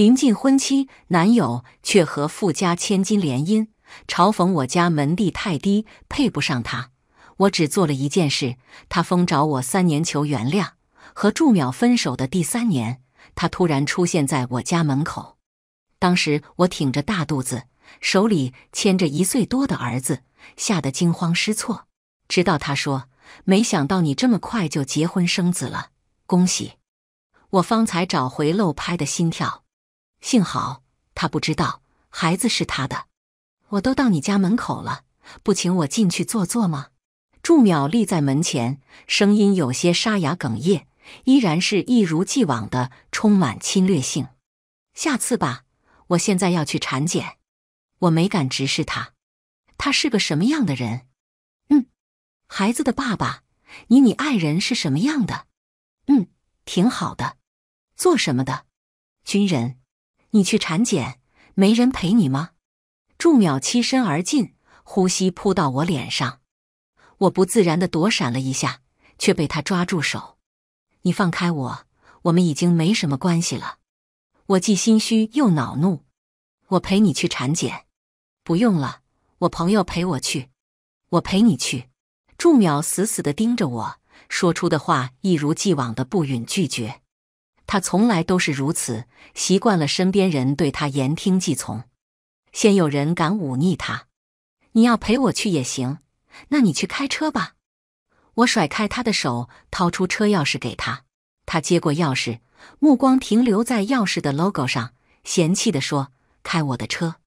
临近婚期，男友却和富家千金联姻，嘲讽我家门第太低，配不上他。我只做了一件事，他疯找我三年求原谅。和祝淼分手的第三年，他突然出现在我家门口。当时我挺着大肚子，手里牵着一岁多的儿子，吓得惊慌失措。直到他说：“没想到你这么快就结婚生子了，恭喜！”我方才找回漏拍的心跳。幸好他不知道孩子是他的。我都到你家门口了，不请我进去坐坐吗？祝淼立在门前，声音有些沙哑哽咽，依然是一如既往的充满侵略性。下次吧，我现在要去产检。我没敢直视他，他是个什么样的人？嗯，孩子的爸爸。你你爱人是什么样的？嗯，挺好的。做什么的？军人。你去产检，没人陪你吗？祝淼栖身而进，呼吸扑到我脸上，我不自然的躲闪了一下，却被他抓住手。你放开我，我们已经没什么关系了。我既心虚又恼怒。我陪你去产检，不用了，我朋友陪我去。我陪你去。祝淼死死的盯着我，说出的话一如既往的不允拒绝。他从来都是如此，习惯了身边人对他言听计从。先有人敢忤逆他，你要陪我去也行，那你去开车吧。我甩开他的手，掏出车钥匙给他。他接过钥匙，目光停留在钥匙的 logo 上，嫌弃的说：“开我的车。”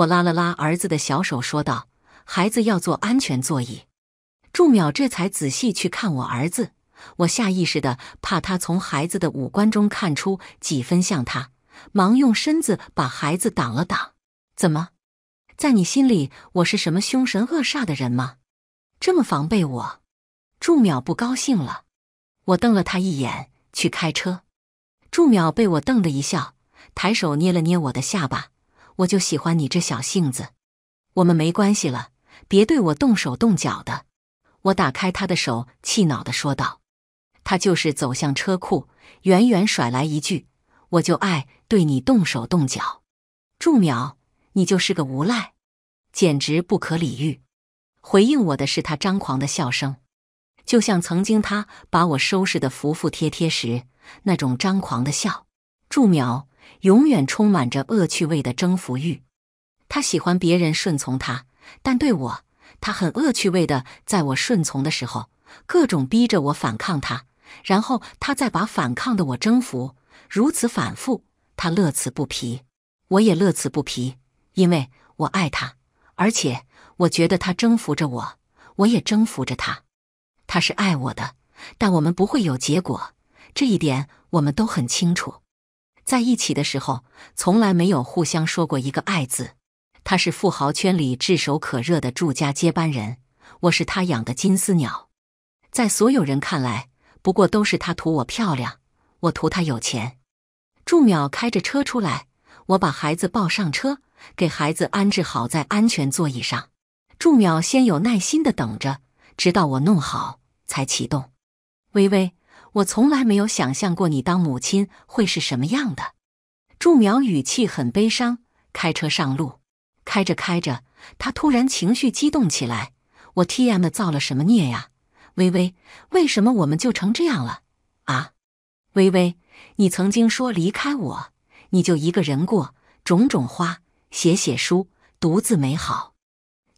我拉了拉儿子的小手，说道：“孩子要坐安全座椅。”祝淼这才仔细去看我儿子。我下意识的怕他从孩子的五官中看出几分像他，忙用身子把孩子挡了挡。怎么，在你心里我是什么凶神恶煞的人吗？这么防备我？祝淼不高兴了，我瞪了他一眼，去开车。祝淼被我瞪的一笑，抬手捏了捏我的下巴。我就喜欢你这小性子。我们没关系了，别对我动手动脚的。我打开他的手，气恼地说道。他就是走向车库，远远甩来一句：“我就爱对你动手动脚。”祝淼，你就是个无赖，简直不可理喻。回应我的是他张狂的笑声，就像曾经他把我收拾的服服帖帖时那种张狂的笑。祝淼永远充满着恶趣味的征服欲，他喜欢别人顺从他，但对我，他很恶趣味的，在我顺从的时候，各种逼着我反抗他。然后他再把反抗的我征服，如此反复，他乐此不疲，我也乐此不疲，因为我爱他，而且我觉得他征服着我，我也征服着他。他是爱我的，但我们不会有结果，这一点我们都很清楚。在一起的时候，从来没有互相说过一个爱字。他是富豪圈里炙手可热的住家接班人，我是他养的金丝鸟，在所有人看来。不过都是他图我漂亮，我图他有钱。祝淼开着车出来，我把孩子抱上车，给孩子安置好在安全座椅上。祝淼先有耐心的等着，直到我弄好才启动。微微，我从来没有想象过你当母亲会是什么样的。祝淼语气很悲伤，开车上路，开着开着，他突然情绪激动起来。我 T M 造了什么孽呀？微微，为什么我们就成这样了啊？微微，你曾经说离开我，你就一个人过，种种花，写写书，独自美好。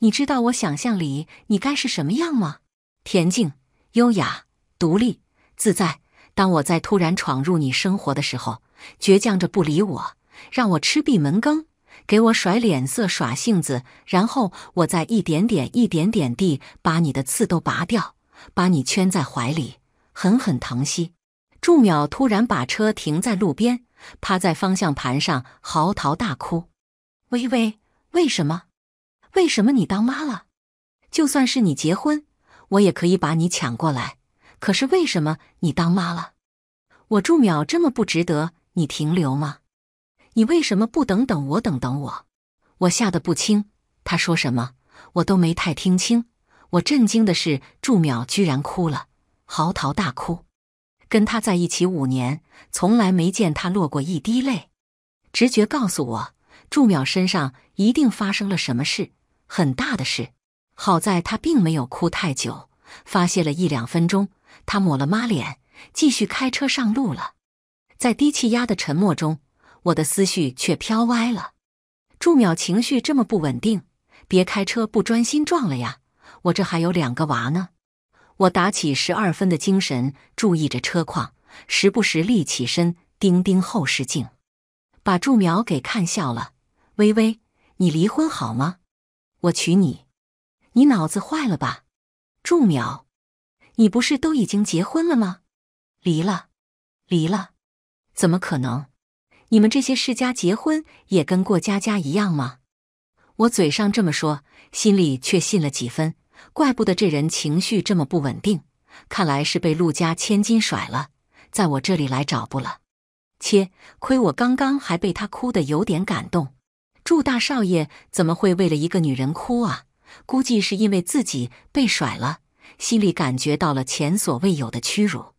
你知道我想象里你该是什么样吗？恬静、优雅、独立、自在。当我在突然闯入你生活的时候，倔强着不理我，让我吃闭门羹，给我甩脸色、耍性子，然后我再一点点、一点点地把你的刺都拔掉。把你圈在怀里，狠狠疼惜。祝淼突然把车停在路边，趴在方向盘上嚎啕大哭。微微，为什么？为什么你当妈了？就算是你结婚，我也可以把你抢过来。可是为什么你当妈了？我祝淼这么不值得你停留吗？你为什么不等等我？等等我！我吓得不轻。他说什么，我都没太听清。我震惊的是，祝淼居然哭了，嚎啕大哭。跟他在一起五年，从来没见他落过一滴泪。直觉告诉我，祝淼身上一定发生了什么事，很大的事。好在他并没有哭太久，发泄了一两分钟，他抹了抹脸，继续开车上路了。在低气压的沉默中，我的思绪却飘歪了。祝淼情绪这么不稳定，别开车不专心撞了呀！我这还有两个娃呢，我打起十二分的精神注意着车况，时不时立起身盯盯后视镜，把祝苗给看笑了。微微，你离婚好吗？我娶你？你脑子坏了吧？祝苗，你不是都已经结婚了吗？离了，离了，怎么可能？你们这些世家结婚也跟过家家一样吗？我嘴上这么说，心里却信了几分。怪不得这人情绪这么不稳定，看来是被陆家千金甩了，在我这里来找不了。切，亏我刚刚还被他哭得有点感动。祝大少爷怎么会为了一个女人哭啊？估计是因为自己被甩了，心里感觉到了前所未有的屈辱。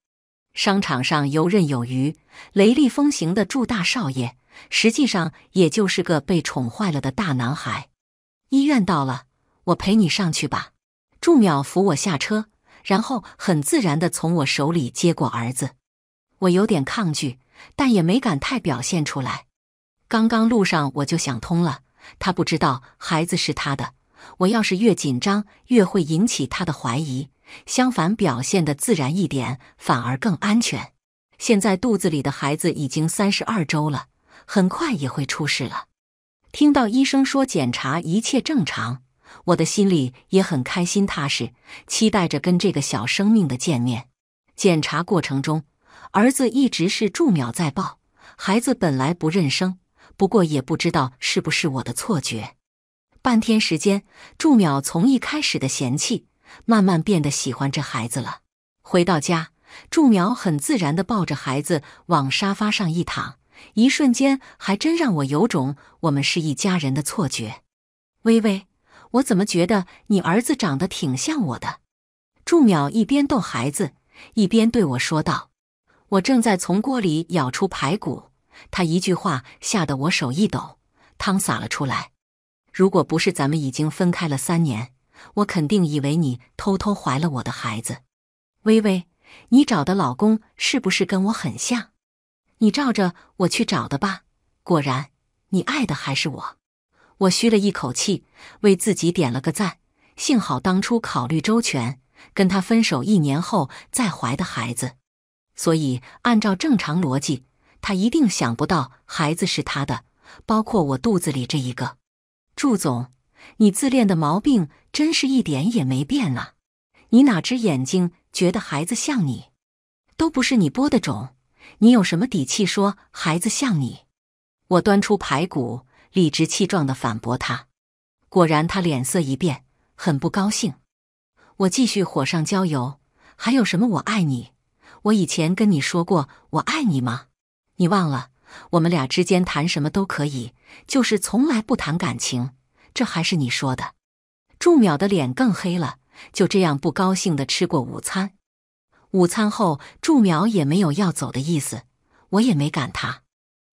商场上游刃有余、雷厉风行的祝大少爷，实际上也就是个被宠坏了的大男孩。医院到了，我陪你上去吧。祝淼扶我下车，然后很自然的从我手里接过儿子。我有点抗拒，但也没敢太表现出来。刚刚路上我就想通了，他不知道孩子是他的。我要是越紧张，越会引起他的怀疑。相反，表现的自然一点，反而更安全。现在肚子里的孩子已经三十二周了，很快也会出世了。听到医生说检查一切正常。我的心里也很开心踏实，期待着跟这个小生命的见面。检查过程中，儿子一直是祝淼在抱。孩子本来不认生，不过也不知道是不是我的错觉。半天时间，祝淼从一开始的嫌弃，慢慢变得喜欢这孩子了。回到家，祝淼很自然地抱着孩子往沙发上一躺，一瞬间还真让我有种我们是一家人”的错觉。微微。我怎么觉得你儿子长得挺像我的？祝淼一边逗孩子，一边对我说道：“我正在从锅里舀出排骨。”他一句话吓得我手一抖，汤洒了出来。如果不是咱们已经分开了三年，我肯定以为你偷偷怀了我的孩子。微微，你找的老公是不是跟我很像？你照着我去找的吧。果然，你爱的还是我。我吁了一口气，为自己点了个赞。幸好当初考虑周全，跟他分手一年后再怀的孩子，所以按照正常逻辑，他一定想不到孩子是他的，包括我肚子里这一个。祝总，你自恋的毛病真是一点也没变啊！你哪只眼睛觉得孩子像你？都不是你播的种，你有什么底气说孩子像你？我端出排骨。理直气壮地反驳他，果然他脸色一变，很不高兴。我继续火上浇油：“还有什么？我爱你？我以前跟你说过我爱你吗？你忘了？我们俩之间谈什么都可以，就是从来不谈感情。这还是你说的。”祝淼的脸更黑了，就这样不高兴地吃过午餐。午餐后，祝淼也没有要走的意思，我也没赶他。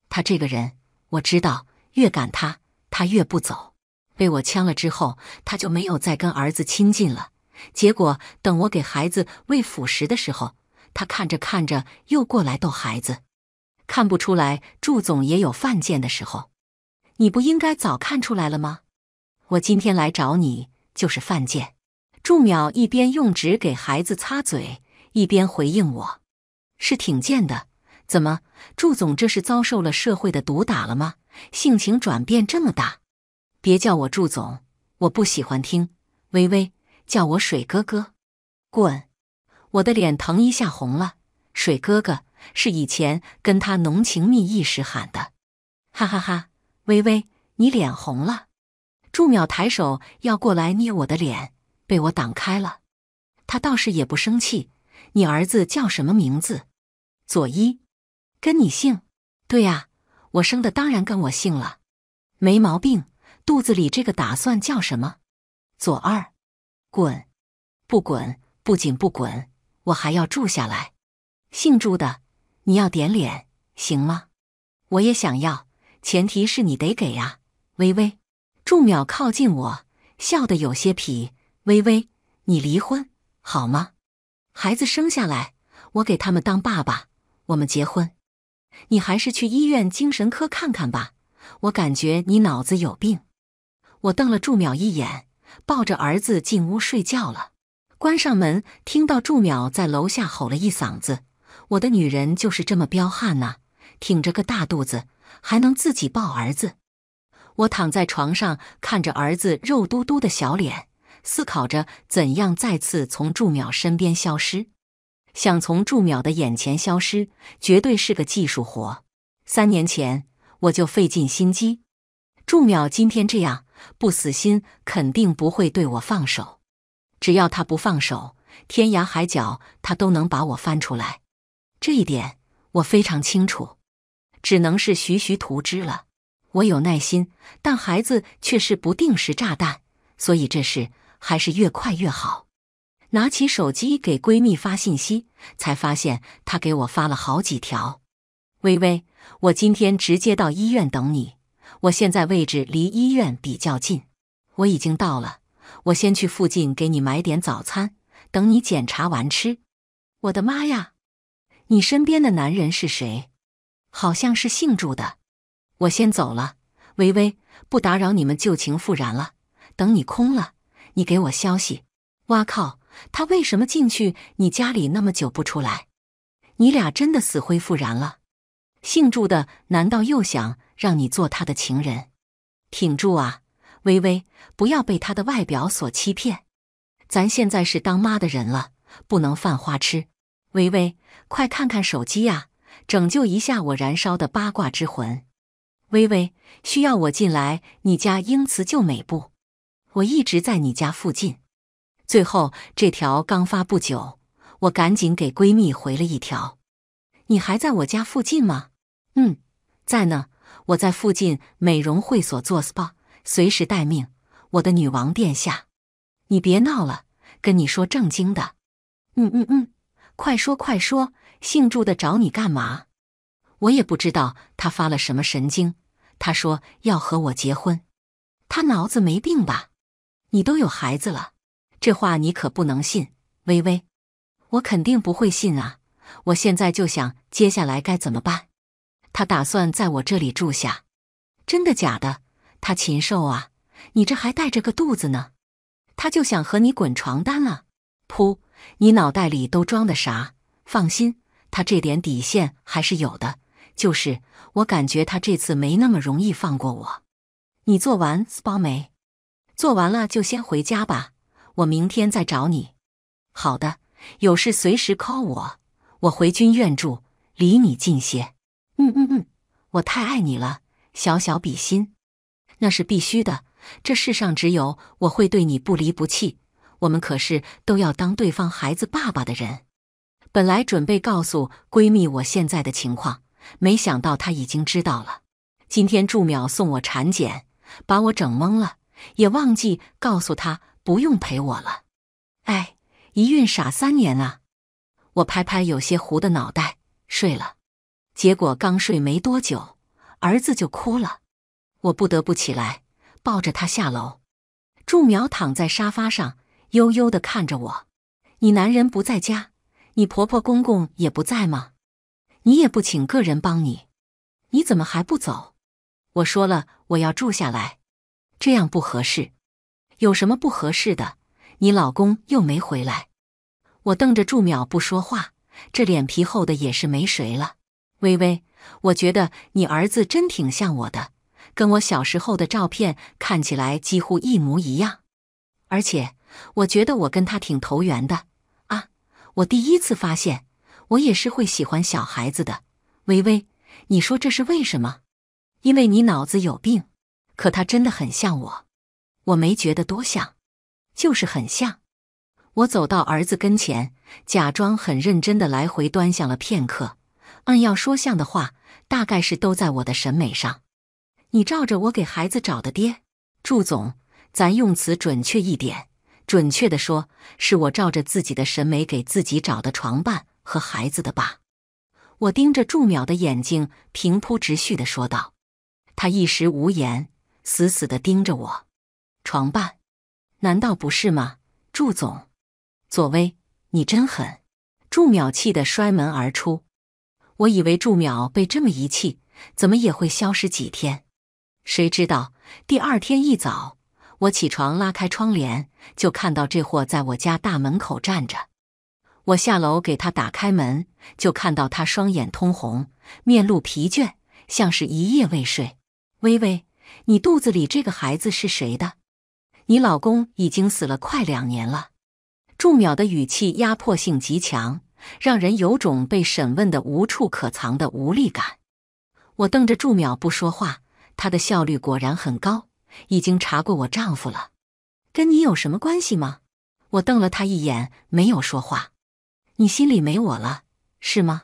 他这个人，我知道。越赶他，他越不走。被我呛了之后，他就没有再跟儿子亲近了。结果等我给孩子喂辅食的时候，他看着看着又过来逗孩子。看不出来，祝总也有犯贱的时候。你不应该早看出来了吗？我今天来找你就是犯贱。祝淼一边用纸给孩子擦嘴，一边回应我：“是挺贱的，怎么？祝总这是遭受了社会的毒打了吗？”性情转变这么大，别叫我祝总，我不喜欢听。微微，叫我水哥哥。滚！我的脸疼一下红了。水哥哥是以前跟他浓情蜜意时喊的。哈哈哈！微微，你脸红了。祝淼抬手要过来捏我的脸，被我挡开了。他倒是也不生气。你儿子叫什么名字？佐伊，跟你姓。对啊。我生的当然跟我姓了，没毛病。肚子里这个打算叫什么？左二，滚！不滚，不仅不滚，我还要住下来。姓朱的，你要点脸行吗？我也想要，前提是你得给啊。微微，祝淼靠近我，笑得有些痞。微微，你离婚好吗？孩子生下来，我给他们当爸爸。我们结婚。你还是去医院精神科看看吧，我感觉你脑子有病。我瞪了祝淼一眼，抱着儿子进屋睡觉了，关上门，听到祝淼在楼下吼了一嗓子：“我的女人就是这么彪悍呐，挺着个大肚子还能自己抱儿子。”我躺在床上，看着儿子肉嘟嘟的小脸，思考着怎样再次从祝淼身边消失。想从祝淼的眼前消失，绝对是个技术活。三年前我就费尽心机，祝淼今天这样不死心，肯定不会对我放手。只要他不放手，天涯海角他都能把我翻出来。这一点我非常清楚，只能是徐徐图之了。我有耐心，但孩子却是不定时炸弹，所以这事还是越快越好。拿起手机给闺蜜发信息，才发现她给我发了好几条。微微，我今天直接到医院等你，我现在位置离医院比较近，我已经到了，我先去附近给你买点早餐，等你检查完吃。我的妈呀，你身边的男人是谁？好像是姓祝的，我先走了。微微，不打扰你们旧情复燃了，等你空了，你给我消息。哇靠！他为什么进去你家里那么久不出来？你俩真的死灰复燃了？姓祝的难道又想让你做他的情人？挺住啊，微微，不要被他的外表所欺骗。咱现在是当妈的人了，不能犯花痴。微微，快看看手机呀，拯救一下我燃烧的八卦之魂。微微，需要我进来你家英慈救美不？我一直在你家附近。最后这条刚发不久，我赶紧给闺蜜回了一条：“你还在我家附近吗？”“嗯，在呢，我在附近美容会所做 SPA，随时待命，我的女王殿下。”“你别闹了，跟你说正经的。”“嗯嗯嗯，快说快说，姓祝的找你干嘛？”“我也不知道他发了什么神经，他说要和我结婚，他脑子没病吧？你都有孩子了。”这话你可不能信，微微，我肯定不会信啊！我现在就想接下来该怎么办。他打算在我这里住下，真的假的？他禽兽啊！你这还带着个肚子呢，他就想和你滚床单了？噗！你脑袋里都装的啥？放心，他这点底线还是有的，就是我感觉他这次没那么容易放过我。你做完 SPA 没？做完了就先回家吧。我明天再找你。好的，有事随时 call 我。我回军院住，离你近些。嗯嗯嗯，我太爱你了，小小比心。那是必须的，这世上只有我会对你不离不弃。我们可是都要当对方孩子爸爸的人。本来准备告诉闺蜜我现在的情况，没想到她已经知道了。今天祝淼送我产检，把我整懵了，也忘记告诉她。不用陪我了，哎，一孕傻三年啊！我拍拍有些糊的脑袋，睡了。结果刚睡没多久，儿子就哭了，我不得不起来，抱着他下楼。祝苗躺在沙发上，悠悠的看着我：“你男人不在家，你婆婆公公也不在吗？你也不请个人帮你，你怎么还不走？”我说了，我要住下来，这样不合适。有什么不合适的？你老公又没回来，我瞪着祝淼不说话。这脸皮厚的也是没谁了。微微，我觉得你儿子真挺像我的，跟我小时候的照片看起来几乎一模一样。而且我觉得我跟他挺投缘的啊！我第一次发现，我也是会喜欢小孩子的。微微，你说这是为什么？因为你脑子有病？可他真的很像我。我没觉得多像，就是很像。我走到儿子跟前，假装很认真地来回端详了片刻。按要说像的话，大概是都在我的审美上。你照着我给孩子找的爹，祝总，咱用词准确一点。准确的说，是我照着自己的审美给自己找的床伴和孩子的爸。我盯着祝淼的眼睛，平铺直叙地说道。他一时无言，死死地盯着我。床伴，难道不是吗？祝总，左威，你真狠！祝淼气得摔门而出。我以为祝淼被这么一气，怎么也会消失几天。谁知道第二天一早，我起床拉开窗帘，就看到这货在我家大门口站着。我下楼给他打开门，就看到他双眼通红，面露疲倦，像是一夜未睡。微微，你肚子里这个孩子是谁的？你老公已经死了快两年了，祝淼的语气压迫性极强，让人有种被审问的无处可藏的无力感。我瞪着祝淼不说话，他的效率果然很高，已经查过我丈夫了，跟你有什么关系吗？我瞪了他一眼，没有说话。你心里没我了是吗？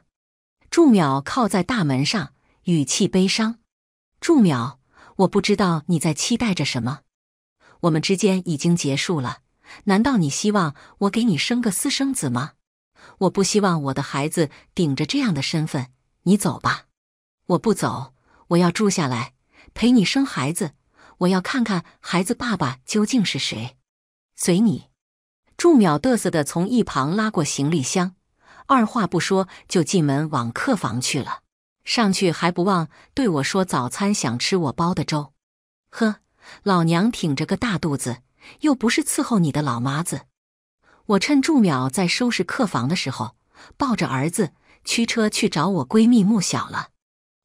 祝淼靠在大门上，语气悲伤。祝淼，我不知道你在期待着什么。我们之间已经结束了，难道你希望我给你生个私生子吗？我不希望我的孩子顶着这样的身份。你走吧，我不走，我要住下来陪你生孩子，我要看看孩子爸爸究竟是谁。随你。祝淼嘚瑟的从一旁拉过行李箱，二话不说就进门往客房去了。上去还不忘对我说：“早餐想吃我煲的粥。”呵。老娘挺着个大肚子，又不是伺候你的老妈子。我趁祝淼在收拾客房的时候，抱着儿子驱车去找我闺蜜穆小了。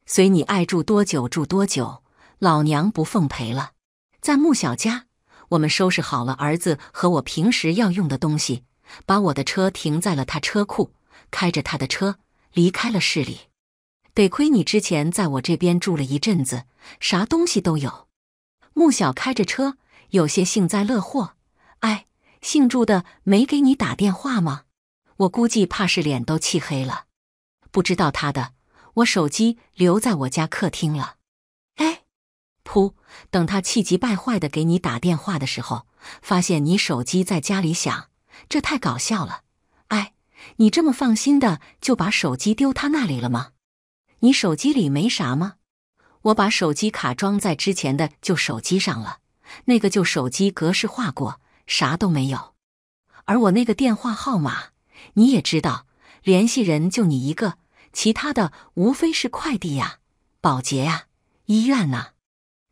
随你爱住多久住多久，老娘不奉陪了。在穆小家，我们收拾好了儿子和我平时要用的东西，把我的车停在了他车库，开着他的车离开了市里。得亏你之前在我这边住了一阵子，啥东西都有。穆小开着车，有些幸灾乐祸。哎，姓祝的没给你打电话吗？我估计怕是脸都气黑了。不知道他的，我手机留在我家客厅了。哎，噗！等他气急败坏的给你打电话的时候，发现你手机在家里响，这太搞笑了。哎，你这么放心的就把手机丢他那里了吗？你手机里没啥吗？我把手机卡装在之前的旧手机上了，那个旧手机格式化过，啥都没有。而我那个电话号码你也知道，联系人就你一个，其他的无非是快递呀、保洁呀、医院呐。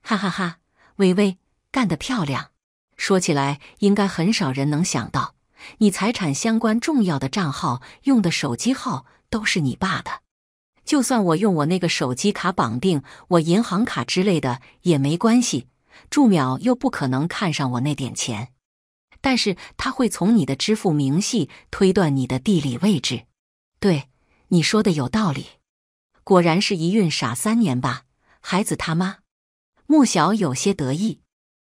哈哈哈，微微干得漂亮！说起来，应该很少人能想到，你财产相关重要的账号用的手机号都是你爸的。就算我用我那个手机卡绑定我银行卡之类的也没关系，祝淼又不可能看上我那点钱，但是他会从你的支付明细推断你的地理位置。对，你说的有道理，果然是一孕傻三年吧，孩子他妈。穆小有些得意。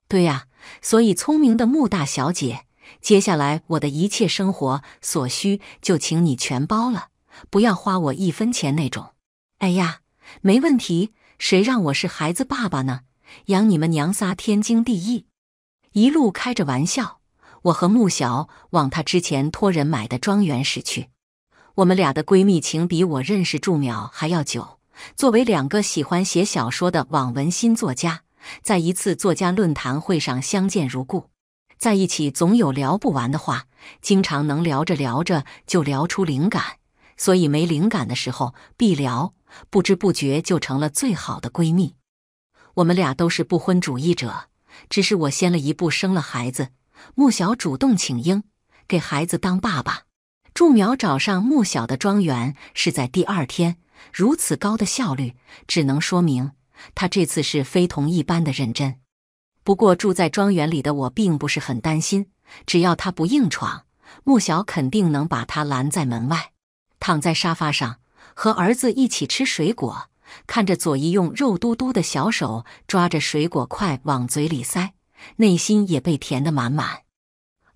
对呀，所以聪明的穆大小姐，接下来我的一切生活所需就请你全包了。不要花我一分钱那种。哎呀，没问题，谁让我是孩子爸爸呢？养你们娘仨天经地义。一路开着玩笑，我和穆晓往他之前托人买的庄园驶去。我们俩的闺蜜情比我认识祝淼还要久。作为两个喜欢写小说的网文新作家，在一次作家论坛会上相见如故，在一起总有聊不完的话，经常能聊着聊着就聊出灵感。所以没灵感的时候必聊，不知不觉就成了最好的闺蜜。我们俩都是不婚主义者，只是我先了一步生了孩子。穆小主动请缨给孩子当爸爸。祝苗找上穆小的庄园是在第二天，如此高的效率只能说明他这次是非同一般的认真。不过住在庄园里的我并不是很担心，只要他不硬闯，穆小肯定能把他拦在门外。躺在沙发上，和儿子一起吃水果，看着左一用肉嘟嘟的小手抓着水果块往嘴里塞，内心也被填得满满。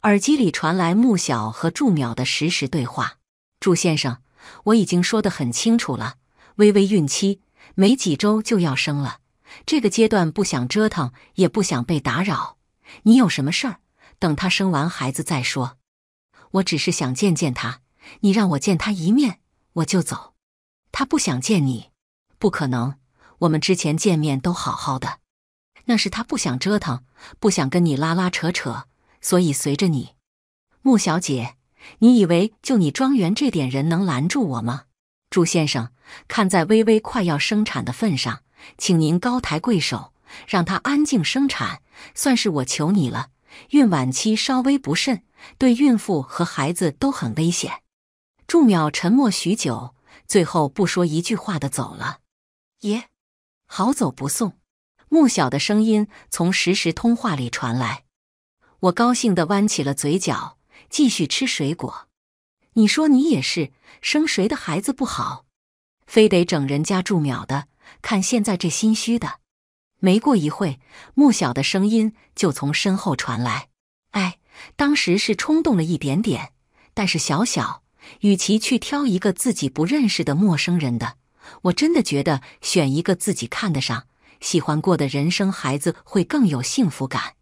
耳机里传来木晓和祝淼的实时对话：“祝先生，我已经说得很清楚了，微微孕期没几周就要生了，这个阶段不想折腾，也不想被打扰。你有什么事儿？等她生完孩子再说。我只是想见见她。”你让我见他一面，我就走。他不想见你，不可能。我们之前见面都好好的，那是他不想折腾，不想跟你拉拉扯扯，所以随着你，穆小姐。你以为就你庄园这点人能拦住我吗？朱先生，看在微微快要生产的份上，请您高抬贵手，让她安静生产，算是我求你了。孕晚期稍微不慎，对孕妇和孩子都很危险。祝淼沉默许久，最后不说一句话的走了。爷，好走不送。穆晓的声音从实时通话里传来。我高兴的弯起了嘴角，继续吃水果。你说你也是，生谁的孩子不好，非得整人家祝淼的，看现在这心虚的。没过一会穆晓的声音就从身后传来：“哎，当时是冲动了一点点，但是小小。”与其去挑一个自己不认识的陌生人的，我真的觉得选一个自己看得上、喜欢过的人生孩子会更有幸福感。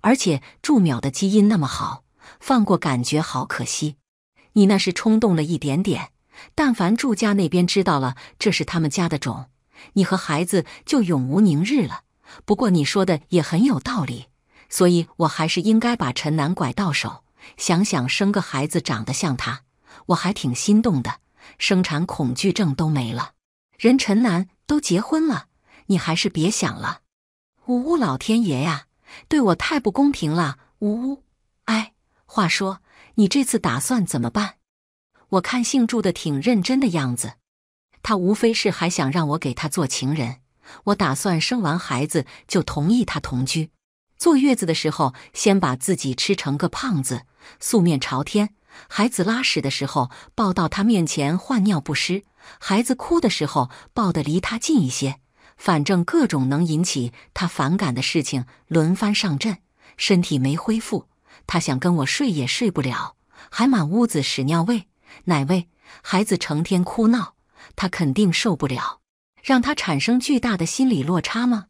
而且祝淼的基因那么好，放过感觉好可惜。你那是冲动了一点点，但凡祝家那边知道了这是他们家的种，你和孩子就永无宁日了。不过你说的也很有道理，所以我还是应该把陈楠拐到手，想想生个孩子长得像他。我还挺心动的，生产恐惧症都没了。人陈楠都结婚了，你还是别想了。呜呜，老天爷呀，对我太不公平了。呜呜，哎，话说你这次打算怎么办？我看姓祝的挺认真的样子，他无非是还想让我给他做情人。我打算生完孩子就同意他同居，坐月子的时候先把自己吃成个胖子，素面朝天。孩子拉屎的时候抱到他面前换尿不湿，孩子哭的时候抱得离他近一些，反正各种能引起他反感的事情轮番上阵。身体没恢复，他想跟我睡也睡不了，还满屋子屎尿味，奶味？孩子成天哭闹，他肯定受不了，让他产生巨大的心理落差吗？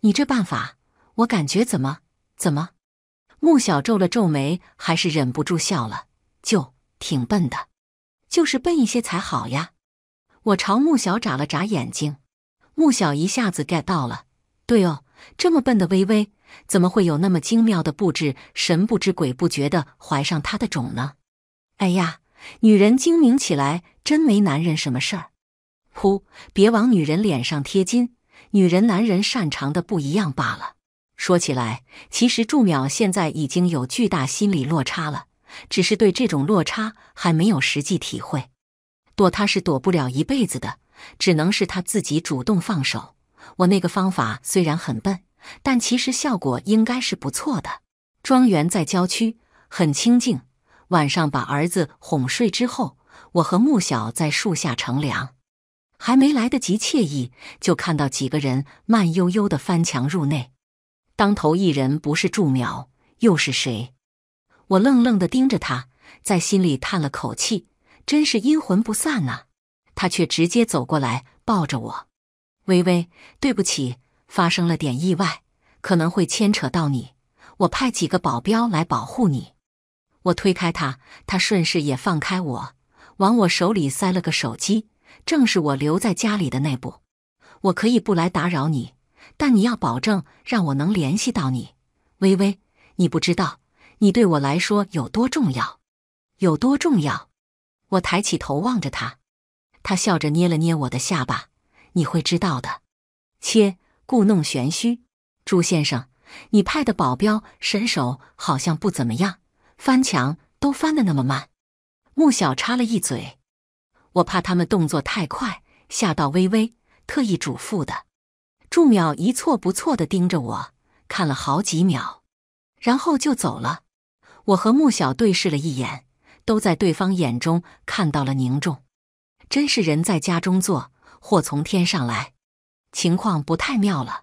你这办法，我感觉怎么怎么？穆小皱了皱眉，还是忍不住笑了。就挺笨的，就是笨一些才好呀！我朝穆小眨了眨眼睛，穆小一下子 get 到了。对哦，这么笨的微微，怎么会有那么精妙的布置，神不知鬼不觉的怀上他的种呢？哎呀，女人精明起来真没男人什么事儿。噗，别往女人脸上贴金，女人男人擅长的不一样罢了。说起来，其实祝淼现在已经有巨大心理落差了。只是对这种落差还没有实际体会，躲他是躲不了一辈子的，只能是他自己主动放手。我那个方法虽然很笨，但其实效果应该是不错的。庄园在郊区，很清静。晚上把儿子哄睡之后，我和木晓在树下乘凉，还没来得及惬意，就看到几个人慢悠悠的翻墙入内。当头一人不是祝苗，又是谁？我愣愣的盯着他，在心里叹了口气，真是阴魂不散啊！他却直接走过来，抱着我。微微，对不起，发生了点意外，可能会牵扯到你。我派几个保镖来保护你。我推开他，他顺势也放开我，往我手里塞了个手机，正是我留在家里的那部。我可以不来打扰你，但你要保证让我能联系到你。微微，你不知道。你对我来说有多重要？有多重要？我抬起头望着他，他笑着捏了捏我的下巴。你会知道的。切，故弄玄虚，朱先生，你派的保镖身手好像不怎么样，翻墙都翻的那么慢。穆小插了一嘴，我怕他们动作太快吓到微微，特意嘱咐的。祝淼一错不错的盯着我看了好几秒，然后就走了。我和穆晓对视了一眼，都在对方眼中看到了凝重。真是人在家中坐，祸从天上来，情况不太妙了。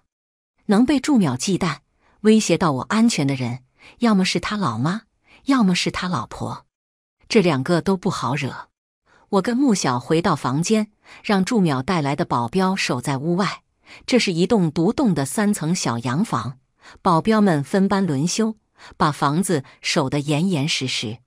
能被祝淼忌惮、威胁到我安全的人，要么是他老妈，要么是他老婆，这两个都不好惹。我跟穆晓回到房间，让祝淼带来的保镖守在屋外。这是一栋独栋的三层小洋房，保镖们分班轮休。把房子守得严严实实。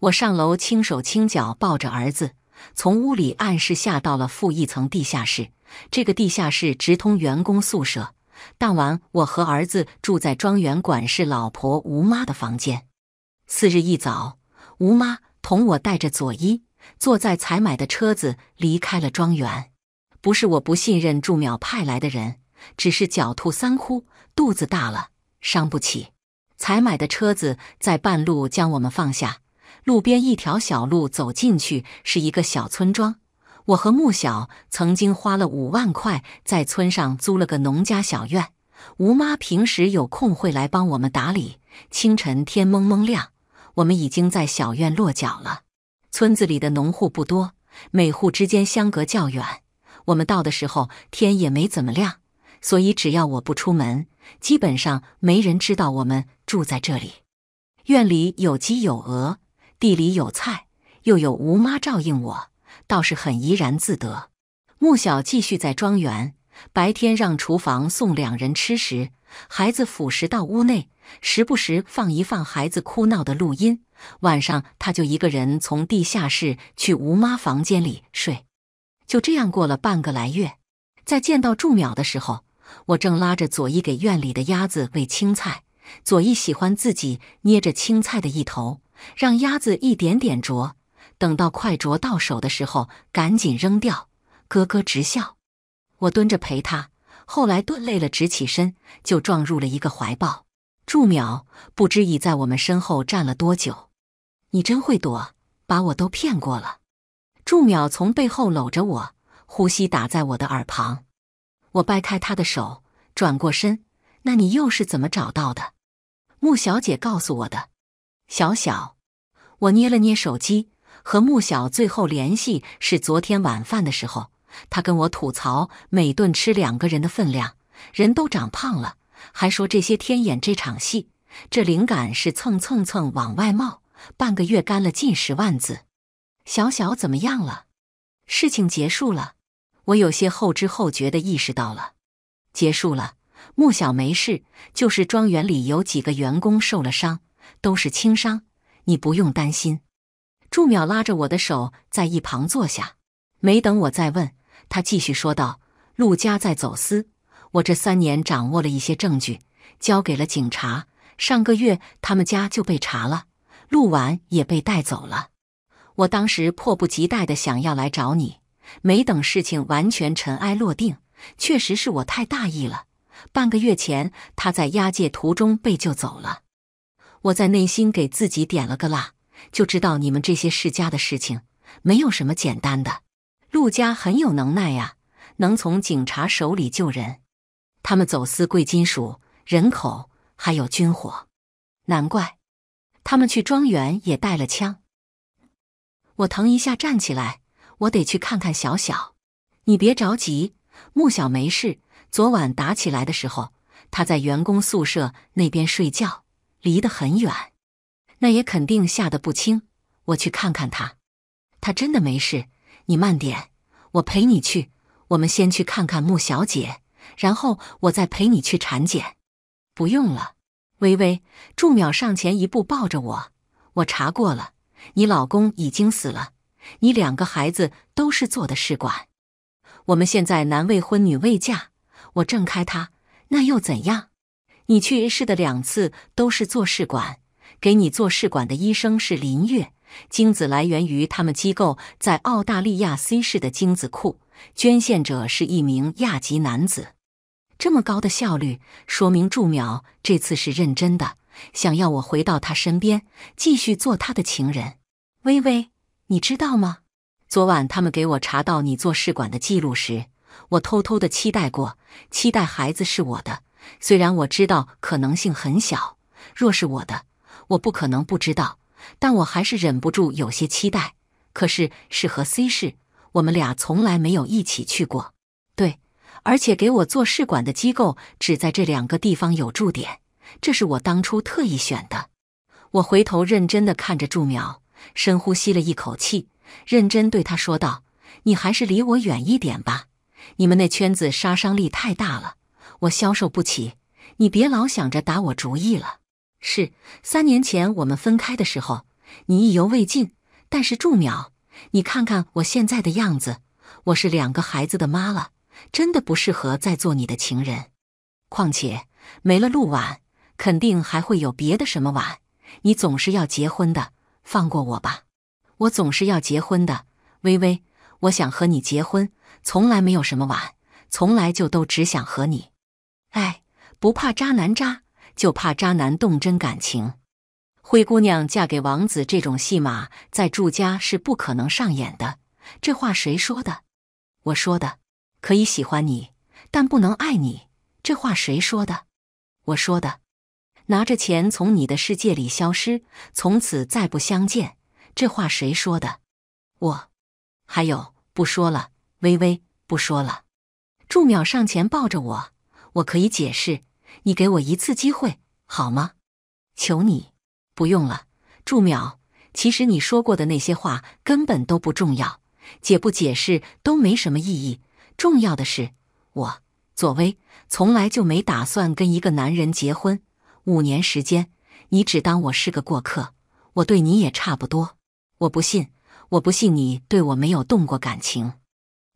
我上楼轻手轻脚，抱着儿子从屋里暗示下到了负一层地下室。这个地下室直通员工宿舍。当晚，我和儿子住在庄园管事老婆吴妈的房间。次日一早，吴妈同我带着佐伊，坐在才买的车子离开了庄园。不是我不信任祝淼派来的人，只是狡兔三窟，肚子大了，伤不起。才买的车子在半路将我们放下，路边一条小路走进去是一个小村庄。我和木晓曾经花了五万块在村上租了个农家小院，吴妈平时有空会来帮我们打理。清晨天蒙蒙亮，我们已经在小院落脚了。村子里的农户不多，每户之间相隔较远。我们到的时候天也没怎么亮。所以，只要我不出门，基本上没人知道我们住在这里。院里有鸡有鹅，地里有菜，又有吴妈照应我，倒是很怡然自得。穆晓继续在庄园，白天让厨房送两人吃食，孩子辅食到屋内，时不时放一放孩子哭闹的录音。晚上他就一个人从地下室去吴妈房间里睡。就这样过了半个来月，在见到祝淼的时候。我正拉着左一给院里的鸭子喂青菜，左一喜欢自己捏着青菜的一头，让鸭子一点点啄，等到快啄到手的时候，赶紧扔掉，咯咯直笑。我蹲着陪他，后来蹲累了直起身，就撞入了一个怀抱。祝淼不知已在我们身后站了多久，你真会躲，把我都骗过了。祝淼从背后搂着我，呼吸打在我的耳旁。我掰开他的手，转过身。那你又是怎么找到的？穆小姐告诉我的。小小，我捏了捏手机，和穆小最后联系是昨天晚饭的时候，他跟我吐槽每顿吃两个人的分量，人都长胖了，还说这些天演这场戏，这灵感是蹭蹭蹭往外冒，半个月干了近十万字。小小怎么样了？事情结束了。我有些后知后觉地意识到了，结束了。穆小没事，就是庄园里有几个员工受了伤，都是轻伤，你不用担心。祝淼拉着我的手在一旁坐下，没等我再问，他继续说道：“陆家在走私，我这三年掌握了一些证据，交给了警察。上个月他们家就被查了，陆婉也被带走了。我当时迫不及待地想要来找你。”没等事情完全尘埃落定，确实是我太大意了。半个月前，他在押解途中被救走了。我在内心给自己点了个蜡，就知道你们这些世家的事情没有什么简单的。陆家很有能耐呀，能从警察手里救人。他们走私贵金属、人口还有军火，难怪他们去庄园也带了枪。我腾一下，站起来。我得去看看小小，你别着急，穆小没事。昨晚打起来的时候，他在员工宿舍那边睡觉，离得很远，那也肯定吓得不轻。我去看看他，他真的没事。你慢点，我陪你去。我们先去看看穆小姐，然后我再陪你去产检。不用了，微微。祝淼上前一步，抱着我。我查过了，你老公已经死了。你两个孩子都是做的试管。我们现在男未婚女未嫁，我挣开他，那又怎样？你去世的两次都是做试管，给你做试管的医生是林月，精子来源于他们机构在澳大利亚 C 市的精子库，捐献者是一名亚籍男子。这么高的效率，说明祝淼这次是认真的，想要我回到他身边，继续做他的情人。微微。你知道吗？昨晚他们给我查到你做试管的记录时，我偷偷的期待过，期待孩子是我的。虽然我知道可能性很小，若是我的，我不可能不知道，但我还是忍不住有些期待。可是是和 C 市，我们俩从来没有一起去过。对，而且给我做试管的机构只在这两个地方有驻点，这是我当初特意选的。我回头认真的看着祝苗。深呼吸了一口气，认真对他说道：“你还是离我远一点吧，你们那圈子杀伤力太大了，我消受不起。你别老想着打我主意了。”是三年前我们分开的时候，你意犹未尽。但是祝淼，你看看我现在的样子，我是两个孩子的妈了，真的不适合再做你的情人。况且没了陆晚，肯定还会有别的什么晚。你总是要结婚的。放过我吧，我总是要结婚的。微微，我想和你结婚，从来没有什么晚，从来就都只想和你。哎，不怕渣男渣，就怕渣男动真感情。灰姑娘嫁给王子这种戏码，在祝家是不可能上演的。这话谁说的？我说的。可以喜欢你，但不能爱你。这话谁说的？我说的。拿着钱从你的世界里消失，从此再不相见。这话谁说的？我还有不说了，微微不说了。祝淼上前抱着我，我可以解释，你给我一次机会好吗？求你不用了，祝淼。其实你说过的那些话根本都不重要，解不解释都没什么意义。重要的是，我左薇从来就没打算跟一个男人结婚。五年时间，你只当我是个过客，我对你也差不多。我不信，我不信你对我没有动过感情，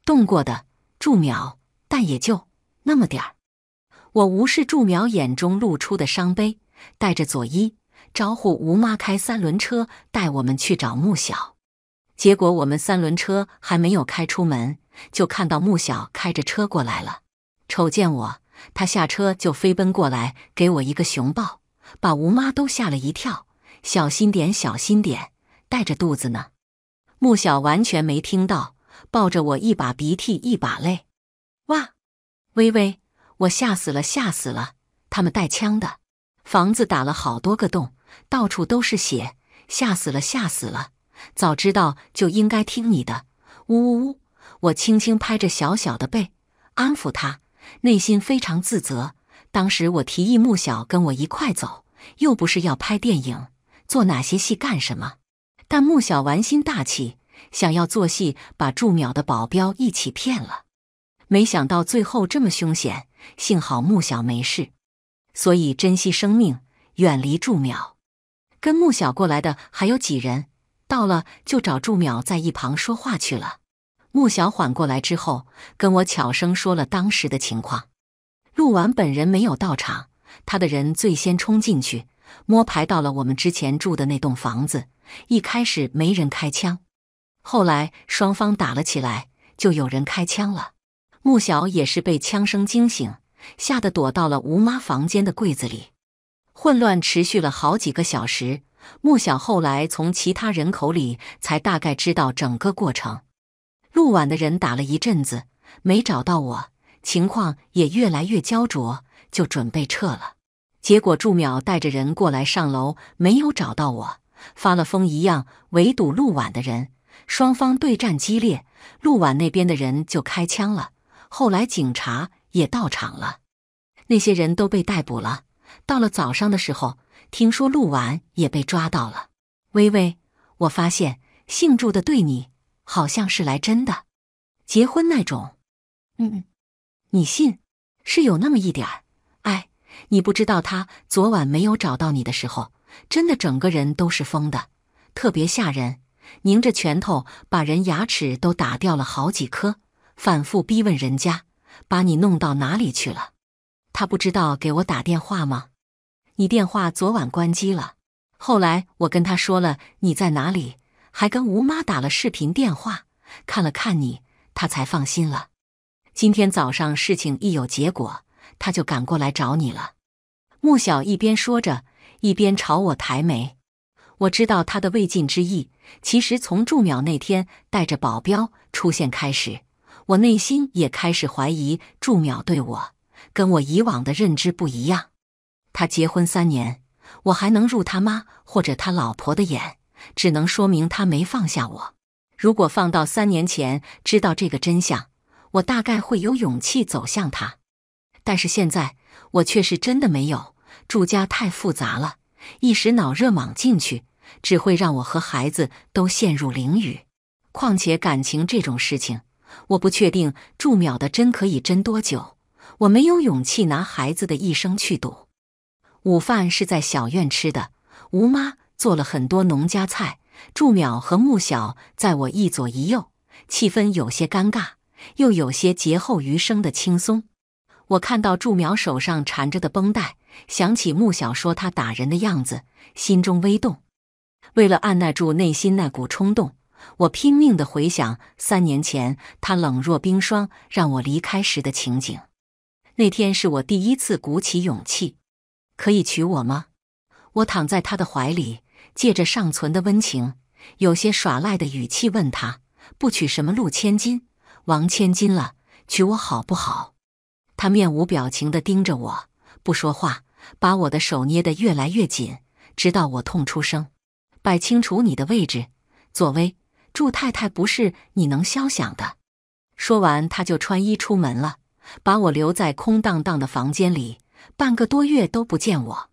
动过的祝淼，但也就那么点儿。我无视祝淼眼中露出的伤悲，带着左一招呼吴妈开三轮车带我们去找穆小。结果我们三轮车还没有开出门，就看到穆小开着车过来了，瞅见我。他下车就飞奔过来，给我一个熊抱，把吴妈都吓了一跳。小心点，小心点，带着肚子呢。穆小完全没听到，抱着我一把鼻涕一把泪。哇，微微，我吓死了，吓死了！他们带枪的，房子打了好多个洞，到处都是血，吓死了，吓死了！早知道就应该听你的。呜呜呜！我轻轻拍着小小的背，安抚他。内心非常自责。当时我提议穆小跟我一块走，又不是要拍电影，做哪些戏干什么？但穆小玩心大气，想要做戏把祝淼的保镖一起骗了。没想到最后这么凶险，幸好穆小没事。所以珍惜生命，远离祝淼。跟穆小过来的还有几人，到了就找祝淼在一旁说话去了。穆晓缓过来之后，跟我悄声说了当时的情况。陆婉本人没有到场，他的人最先冲进去，摸排到了我们之前住的那栋房子。一开始没人开枪，后来双方打了起来，就有人开枪了。穆晓也是被枪声惊醒，吓得躲到了吴妈房间的柜子里。混乱持续了好几个小时，穆晓后来从其他人口里才大概知道整个过程。陆晚的人打了一阵子，没找到我，情况也越来越焦灼，就准备撤了。结果祝淼带着人过来上楼，没有找到我，发了疯一样围堵陆晚的人，双方对战激烈。陆晚那边的人就开枪了，后来警察也到场了，那些人都被逮捕了。到了早上的时候，听说陆晚也被抓到了。微微，我发现姓祝的对你。好像是来真的，结婚那种。嗯，你信？是有那么一点儿。哎，你不知道他昨晚没有找到你的时候，真的整个人都是疯的，特别吓人。拧着拳头把人牙齿都打掉了好几颗，反复逼问人家把你弄到哪里去了。他不知道给我打电话吗？你电话昨晚关机了。后来我跟他说了你在哪里。还跟吴妈打了视频电话，看了看你，他才放心了。今天早上事情一有结果，他就赶过来找你了。穆小一边说着，一边朝我抬眉。我知道他的未尽之意。其实从祝淼那天带着保镖出现开始，我内心也开始怀疑祝淼对我跟我以往的认知不一样。他结婚三年，我还能入他妈或者他老婆的眼？只能说明他没放下我。如果放到三年前，知道这个真相，我大概会有勇气走向他。但是现在，我却是真的没有。住家太复杂了，一时脑热莽进去，只会让我和孩子都陷入囹圄。况且感情这种事情，我不确定住秒的真可以真多久。我没有勇气拿孩子的一生去赌。午饭是在小院吃的，吴妈。做了很多农家菜，祝淼和穆晓在我一左一右，气氛有些尴尬，又有些劫后余生的轻松。我看到祝淼手上缠着的绷带，想起穆晓说他打人的样子，心中微动。为了按捺住内心那股冲动，我拼命地回想三年前他冷若冰霜让我离开时的情景。那天是我第一次鼓起勇气，可以娶我吗？我躺在他的怀里，借着尚存的温情，有些耍赖的语气问他：“不娶什么陆千金、王千金了，娶我好不好？”他面无表情地盯着我，不说话，把我的手捏得越来越紧，直到我痛出声。摆清楚你的位置，左威，祝太太不是你能消想的。说完，他就穿衣出门了，把我留在空荡荡的房间里，半个多月都不见我。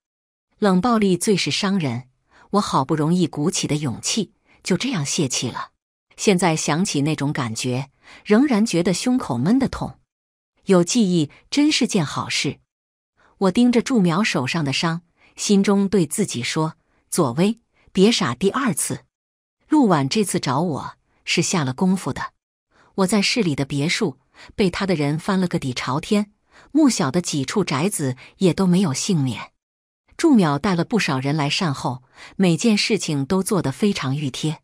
冷暴力最是伤人，我好不容易鼓起的勇气就这样泄气了。现在想起那种感觉，仍然觉得胸口闷得痛。有记忆真是件好事。我盯着祝苗手上的伤，心中对自己说：“左威，别傻，第二次。”陆婉这次找我是下了功夫的。我在市里的别墅被他的人翻了个底朝天，穆晓的几处宅子也都没有幸免。祝淼带了不少人来善后，每件事情都做得非常熨帖，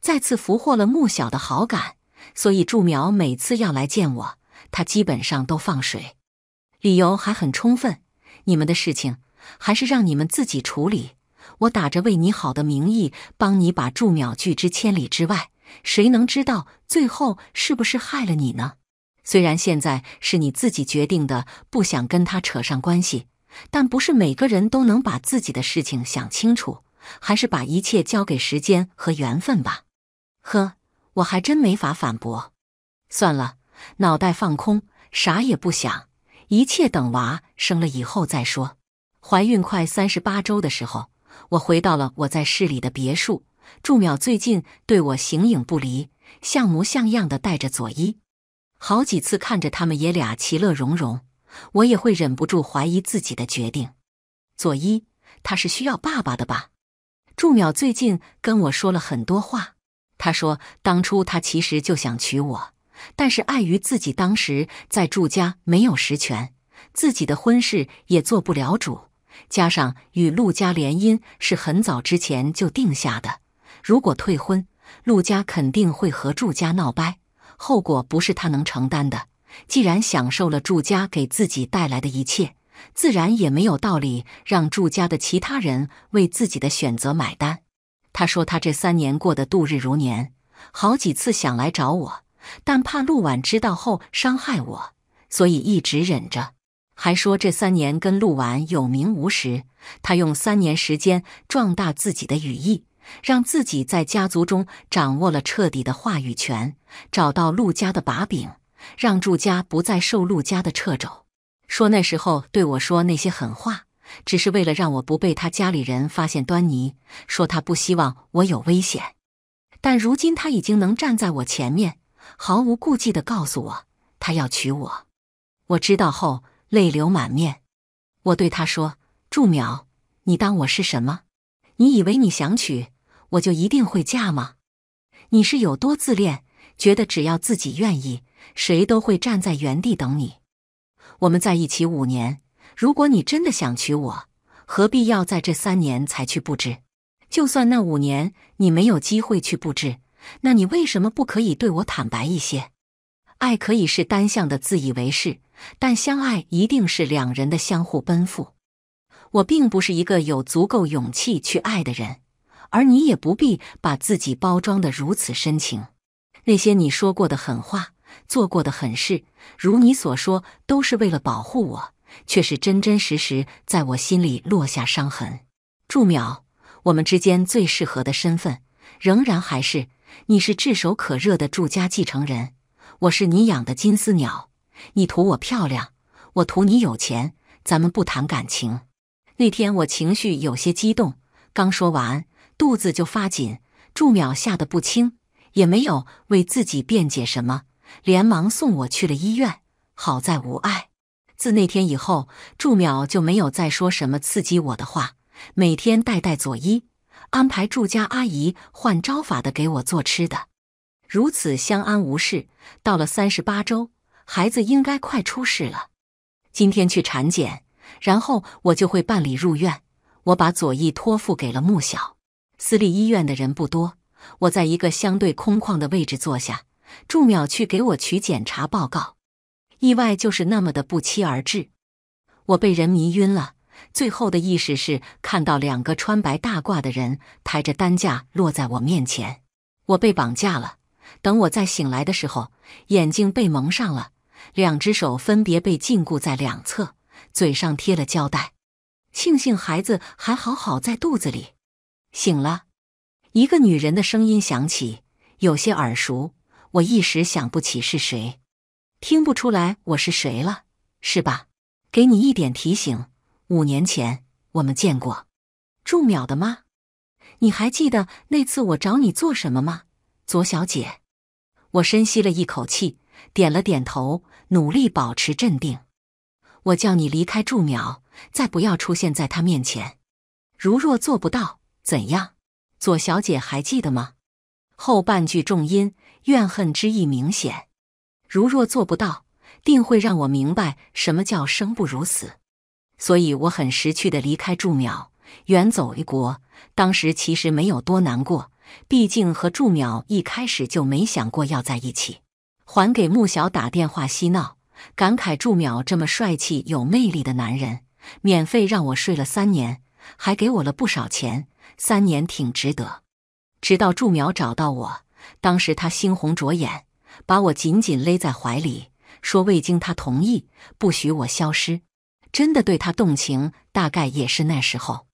再次俘获了穆小的好感。所以祝淼每次要来见我，他基本上都放水，理由还很充分。你们的事情还是让你们自己处理，我打着为你好的名义，帮你把祝淼拒之千里之外。谁能知道最后是不是害了你呢？虽然现在是你自己决定的，不想跟他扯上关系。但不是每个人都能把自己的事情想清楚，还是把一切交给时间和缘分吧。呵，我还真没法反驳。算了，脑袋放空，啥也不想，一切等娃生了以后再说。怀孕快三十八周的时候，我回到了我在市里的别墅。祝淼最近对我形影不离，像模像样的带着佐伊，好几次看着他们爷俩其乐融融。我也会忍不住怀疑自己的决定。佐伊，他是需要爸爸的吧？祝淼最近跟我说了很多话。他说，当初他其实就想娶我，但是碍于自己当时在祝家没有实权，自己的婚事也做不了主。加上与陆家联姻是很早之前就定下的，如果退婚，陆家肯定会和祝家闹掰，后果不是他能承担的。既然享受了祝家给自己带来的一切，自然也没有道理让祝家的其他人为自己的选择买单。他说：“他这三年过得度日如年，好几次想来找我，但怕陆婉知道后伤害我，所以一直忍着。还说这三年跟陆婉有名无实。他用三年时间壮大自己的羽翼，让自己在家族中掌握了彻底的话语权，找到陆家的把柄。”让祝家不再受陆家的掣肘。说那时候对我说那些狠话，只是为了让我不被他家里人发现端倪。说他不希望我有危险。但如今他已经能站在我前面，毫无顾忌地告诉我他要娶我。我知道后泪流满面。我对他说：“祝淼，你当我是什么？你以为你想娶我就一定会嫁吗？你是有多自恋，觉得只要自己愿意？”谁都会站在原地等你。我们在一起五年，如果你真的想娶我，何必要在这三年才去布置？就算那五年你没有机会去布置，那你为什么不可以对我坦白一些？爱可以是单向的自以为是，但相爱一定是两人的相互奔赴。我并不是一个有足够勇气去爱的人，而你也不必把自己包装的如此深情。那些你说过的狠话。做过的狠事，如你所说，都是为了保护我，却是真真实实在我心里落下伤痕。祝淼，我们之间最适合的身份，仍然还是你是炙手可热的祝家继承人，我是你养的金丝鸟。你图我漂亮，我图你有钱，咱们不谈感情。那天我情绪有些激动，刚说完，肚子就发紧，祝淼吓得不轻，也没有为自己辩解什么。连忙送我去了医院，好在无碍。自那天以后，祝淼就没有再说什么刺激我的话，每天带带左一，安排祝家阿姨换招法的给我做吃的，如此相安无事。到了三十八周，孩子应该快出世了。今天去产检，然后我就会办理入院。我把左一托付给了穆晓，私立医院的人不多，我在一个相对空旷的位置坐下。祝淼去给我取检查报告，意外就是那么的不期而至。我被人迷晕了，最后的意识是看到两个穿白大褂的人抬着担架落在我面前，我被绑架了。等我再醒来的时候，眼睛被蒙上了，两只手分别被禁锢在两侧，嘴上贴了胶带。庆幸孩子还好好在肚子里。醒了，一个女人的声音响起，有些耳熟。我一时想不起是谁，听不出来我是谁了，是吧？给你一点提醒，五年前我们见过，祝淼的吗？你还记得那次我找你做什么吗，左小姐？我深吸了一口气，点了点头，努力保持镇定。我叫你离开祝淼，再不要出现在他面前。如若做不到，怎样？左小姐还记得吗？后半句重音。怨恨之意明显，如若做不到，定会让我明白什么叫生不如死。所以我很识趣的离开祝淼，远走一国。当时其实没有多难过，毕竟和祝淼一开始就没想过要在一起。还给穆小打电话嬉闹，感慨祝淼这么帅气有魅力的男人，免费让我睡了三年，还给我了不少钱，三年挺值得。直到祝淼找到我。当时他猩红着眼，把我紧紧勒在怀里，说未经他同意，不许我消失。真的对他动情，大概也是那时候。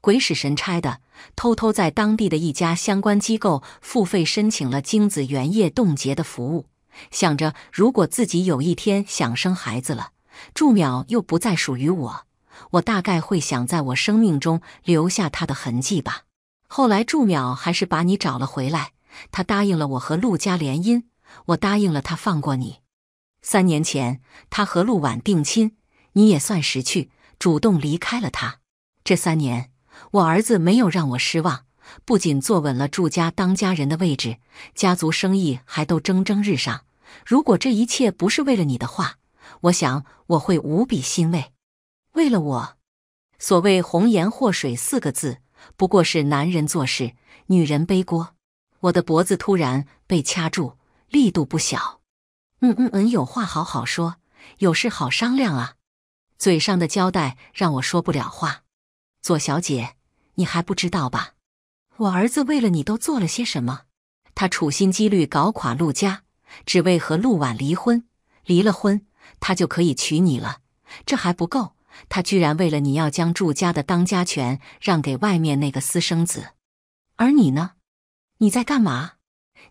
鬼使神差的，偷偷在当地的一家相关机构付费申请了精子原液冻结的服务，想着如果自己有一天想生孩子了，祝淼又不再属于我，我大概会想在我生命中留下他的痕迹吧。后来祝淼还是把你找了回来。他答应了我和陆家联姻，我答应了他放过你。三年前，他和陆婉定亲，你也算识趣，主动离开了他。这三年，我儿子没有让我失望，不仅坐稳了祝家当家人的位置，家族生意还都蒸蒸日上。如果这一切不是为了你的话，我想我会无比欣慰。为了我，所谓“红颜祸水”四个字，不过是男人做事，女人背锅。我的脖子突然被掐住，力度不小。嗯嗯嗯，有话好好说，有事好商量啊！嘴上的交代让我说不了话。左小姐，你还不知道吧？我儿子为了你都做了些什么？他处心积虑搞垮陆家，只为和陆婉离婚。离了婚，他就可以娶你了。这还不够，他居然为了你要将祝家的当家权让给外面那个私生子。而你呢？你在干嘛？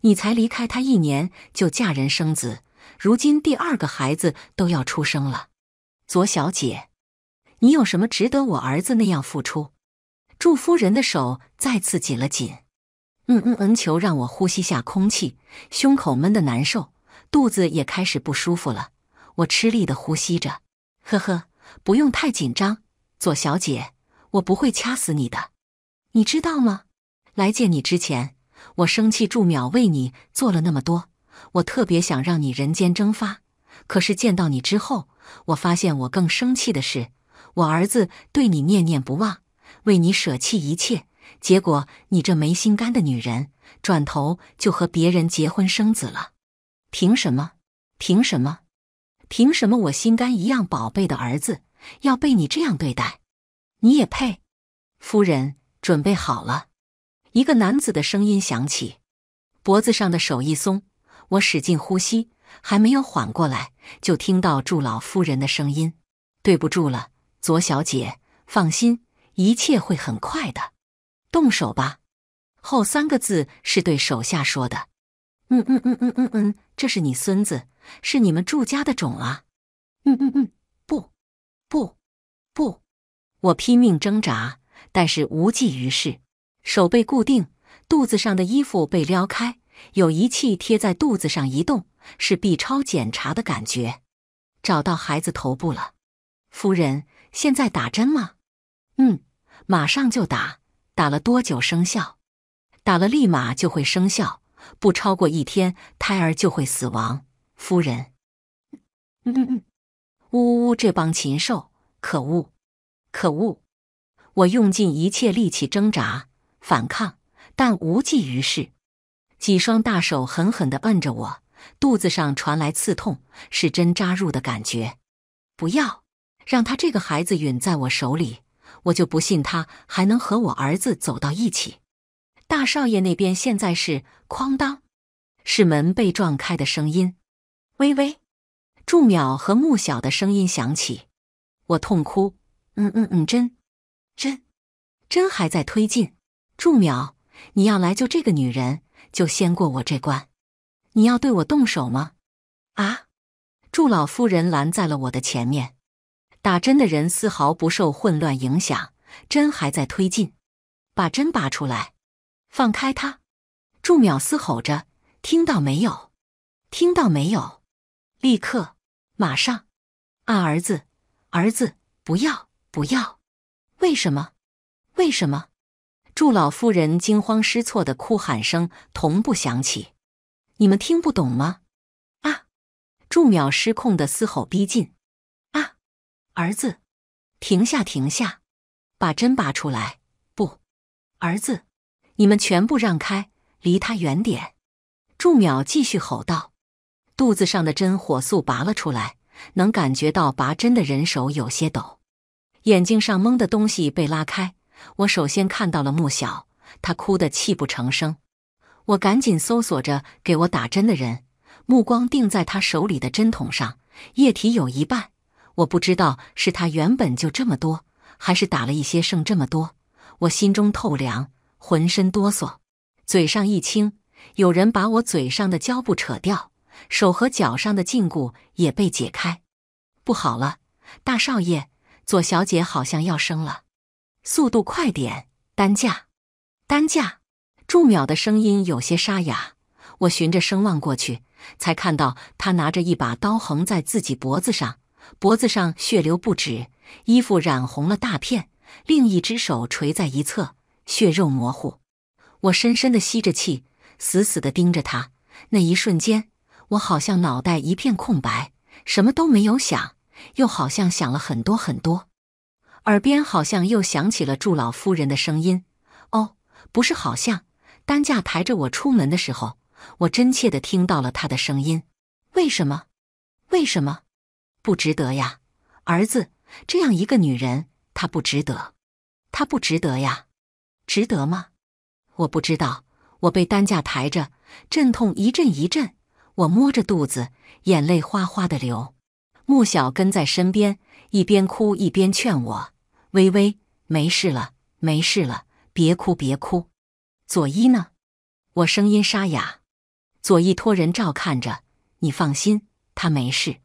你才离开他一年就嫁人生子，如今第二个孩子都要出生了，左小姐，你有什么值得我儿子那样付出？祝夫人的手再次紧了紧。嗯嗯嗯，求让我呼吸下空气，胸口闷得难受，肚子也开始不舒服了。我吃力地呼吸着。呵呵，不用太紧张，左小姐，我不会掐死你的，你知道吗？来见你之前。我生气，祝淼为你做了那么多，我特别想让你人间蒸发。可是见到你之后，我发现我更生气的是，我儿子对你念念不忘，为你舍弃一切，结果你这没心肝的女人，转头就和别人结婚生子了。凭什么？凭什么？凭什么我心肝一样宝贝的儿子要被你这样对待？你也配？夫人，准备好了。一个男子的声音响起，脖子上的手一松，我使劲呼吸，还没有缓过来，就听到祝老夫人的声音：“对不住了，左小姐，放心，一切会很快的。”动手吧。后三个字是对手下说的：“嗯嗯嗯嗯嗯嗯，这是你孙子，是你们祝家的种啊。”嗯嗯嗯，不，不，不，我拼命挣扎，但是无济于事。手被固定，肚子上的衣服被撩开，有仪器贴在肚子上移动，是 B 超检查的感觉。找到孩子头部了，夫人，现在打针吗？嗯，马上就打。打了多久生效？打了立马就会生效，不超过一天，胎儿就会死亡。夫人，嗯嗯嗯，呜呜，这帮禽兽，可恶，可恶！我用尽一切力气挣扎。反抗，但无济于事。几双大手狠狠的摁着我，肚子上传来刺痛，是针扎入的感觉。不要让他这个孩子允在我手里，我就不信他还能和我儿子走到一起。大少爷那边现在是哐当，是门被撞开的声音。微微、祝淼和穆晓的声音响起，我痛哭。嗯嗯嗯，真，真，真还在推进。祝淼，你要来救这个女人，就先过我这关。你要对我动手吗？啊！祝老夫人拦在了我的前面。打针的人丝毫不受混乱影响，针还在推进。把针拔出来，放开他！祝淼嘶吼着：“听到没有？听到没有？立刻，马上！儿子，儿子，不要，不要！为什么？为什么？”祝老夫人惊慌失措的哭喊声同步响起，你们听不懂吗？啊！祝淼失控的嘶吼逼近。啊！儿子，停下，停下，把针拔出来！不，儿子，你们全部让开，离他远点！祝淼继续吼道。肚子上的针火速拔了出来，能感觉到拔针的人手有些抖，眼睛上蒙的东西被拉开。我首先看到了穆晓，她哭得泣不成声。我赶紧搜索着给我打针的人，目光定在她手里的针筒上，液体有一半。我不知道是他原本就这么多，还是打了一些剩这么多。我心中透凉，浑身哆嗦，嘴上一轻，有人把我嘴上的胶布扯掉，手和脚上的禁锢也被解开。不好了，大少爷，左小姐好像要生了。速度快点！担架，担架！祝淼的声音有些沙哑。我循着声望过去，才看到他拿着一把刀横在自己脖子上，脖子上血流不止，衣服染红了大片。另一只手垂在一侧，血肉模糊。我深深的吸着气，死死的盯着他。那一瞬间，我好像脑袋一片空白，什么都没有想，又好像想了很多很多。耳边好像又响起了祝老夫人的声音，哦，不是好像，担架抬着我出门的时候，我真切的听到了她的声音。为什么？为什么？不值得呀，儿子，这样一个女人，她不值得，她不值得呀，值得吗？我不知道。我被担架抬着，阵痛一阵一阵，我摸着肚子，眼泪哗哗的流。穆小跟在身边，一边哭一边劝我。微微，没事了，没事了，别哭，别哭。佐伊呢？我声音沙哑。佐伊托人照看着，你放心，他没事。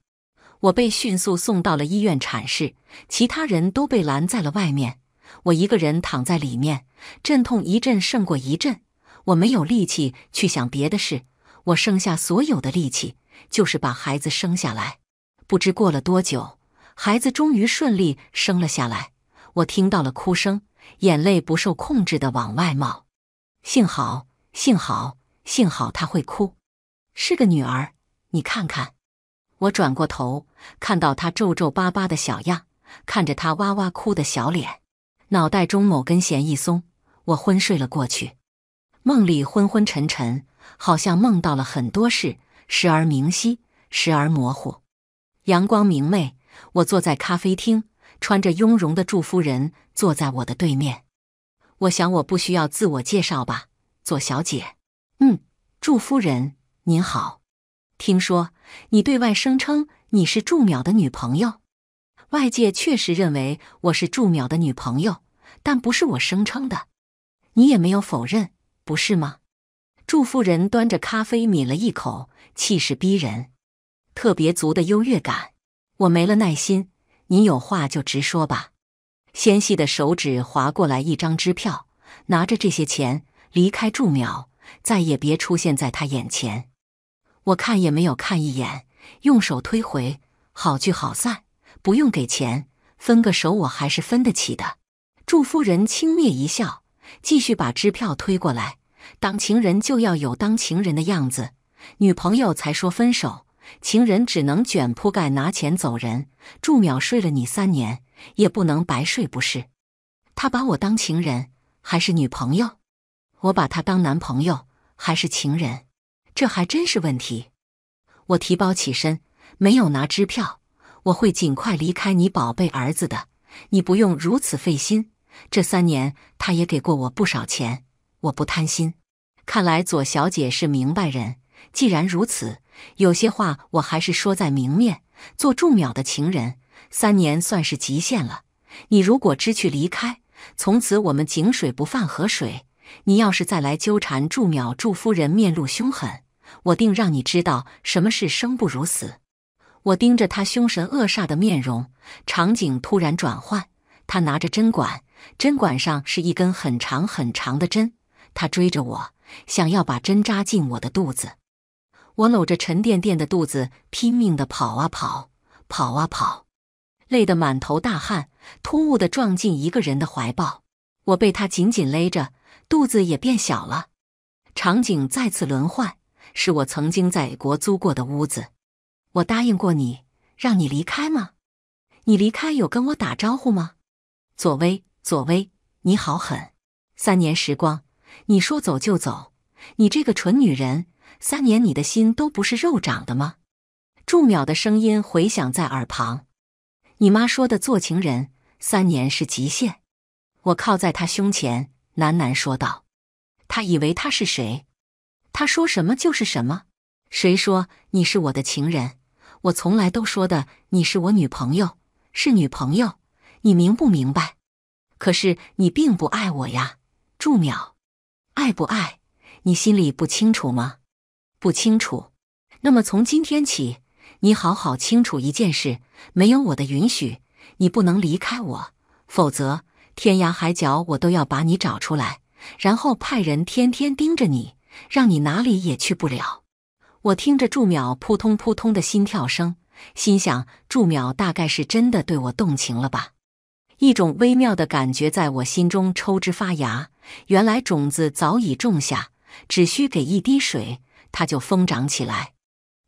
我被迅速送到了医院产室，其他人都被拦在了外面。我一个人躺在里面，阵痛一阵胜过一阵。我没有力气去想别的事，我剩下所有的力气就是把孩子生下来。不知过了多久，孩子终于顺利生了下来。不知过了多久，孩子终于顺利生了下来。我听到了哭声，眼泪不受控制的往外冒。幸好，幸好，幸好她会哭，是个女儿。你看看，我转过头，看到她皱皱巴巴的小样，看着她哇哇哭的小脸，脑袋中某根弦一松，我昏睡了过去。梦里昏昏沉沉，好像梦到了很多事，时而明晰，时而模糊。阳光明媚，我坐在咖啡厅。穿着雍容的祝夫人坐在我的对面，我想我不需要自我介绍吧，左小姐。嗯，祝夫人您好。听说你对外声称你是祝淼的女朋友，外界确实认为我是祝淼的女朋友，但不是我声称的，你也没有否认，不是吗？祝夫人端着咖啡抿了一口，气势逼人，特别足的优越感。我没了耐心。你有话就直说吧。纤细的手指划过来一张支票，拿着这些钱离开祝淼，再也别出现在他眼前。我看也没有看一眼，用手推回。好聚好散，不用给钱，分个手我还是分得起的。祝夫人轻蔑一笑，继续把支票推过来。当情人就要有当情人的样子，女朋友才说分手。情人只能卷铺盖拿钱走人，祝淼睡了你三年也不能白睡，不是？他把我当情人还是女朋友？我把他当男朋友还是情人？这还真是问题。我提包起身，没有拿支票，我会尽快离开你宝贝儿子的。你不用如此费心。这三年他也给过我不少钱，我不贪心。看来左小姐是明白人，既然如此。有些话我还是说在明面。做祝淼的情人三年算是极限了。你如果知趣离开，从此我们井水不犯河水。你要是再来纠缠祝淼，祝夫人面露凶狠，我定让你知道什么是生不如死。我盯着他凶神恶煞的面容，场景突然转换。他拿着针管，针管上是一根很长很长的针。他追着我，想要把针扎进我的肚子。我搂着沉甸甸的肚子，拼命的跑啊跑，跑啊跑，累得满头大汗，突兀的撞进一个人的怀抱。我被他紧紧勒着，肚子也变小了。场景再次轮换，是我曾经在国租过的屋子。我答应过你，让你离开吗？你离开有跟我打招呼吗？左威，左威，你好狠！三年时光，你说走就走，你这个蠢女人。三年，你的心都不是肉长的吗？祝淼的声音回响在耳旁。你妈说的做情人三年是极限。我靠在他胸前，喃喃说道：“他以为他是谁？他说什么就是什么？谁说你是我的情人？我从来都说的你是我女朋友，是女朋友。你明不明白？可是你并不爱我呀，祝淼，爱不爱你心里不清楚吗？”不清楚。那么从今天起，你好好清楚一件事：没有我的允许，你不能离开我。否则，天涯海角我都要把你找出来，然后派人天天盯着你，让你哪里也去不了。我听着祝淼扑通扑通的心跳声，心想：祝淼大概是真的对我动情了吧？一种微妙的感觉在我心中抽枝发芽，原来种子早已种下，只需给一滴水。他就疯长起来，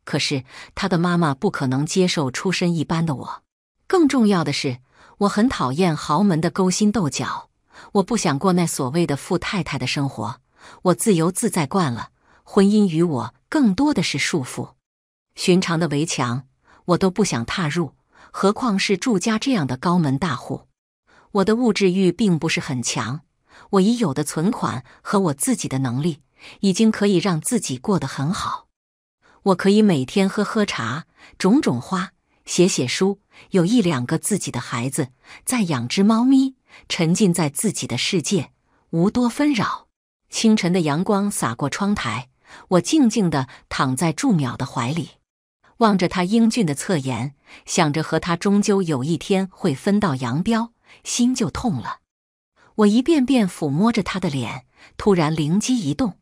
可是他的妈妈不可能接受出身一般的我。更重要的是，我很讨厌豪门的勾心斗角，我不想过那所谓的富太太的生活。我自由自在惯了，婚姻与我更多的是束缚。寻常的围墙我都不想踏入，何况是祝家这样的高门大户？我的物质欲并不是很强，我已有的存款和我自己的能力。已经可以让自己过得很好，我可以每天喝喝茶、种种花、写写书，有一两个自己的孩子，再养只猫咪，沉浸在自己的世界，无多纷扰。清晨的阳光洒过窗台，我静静地躺在祝淼的怀里，望着他英俊的侧颜，想着和他终究有一天会分道扬镳，心就痛了。我一遍遍抚摸着他的脸，突然灵机一动。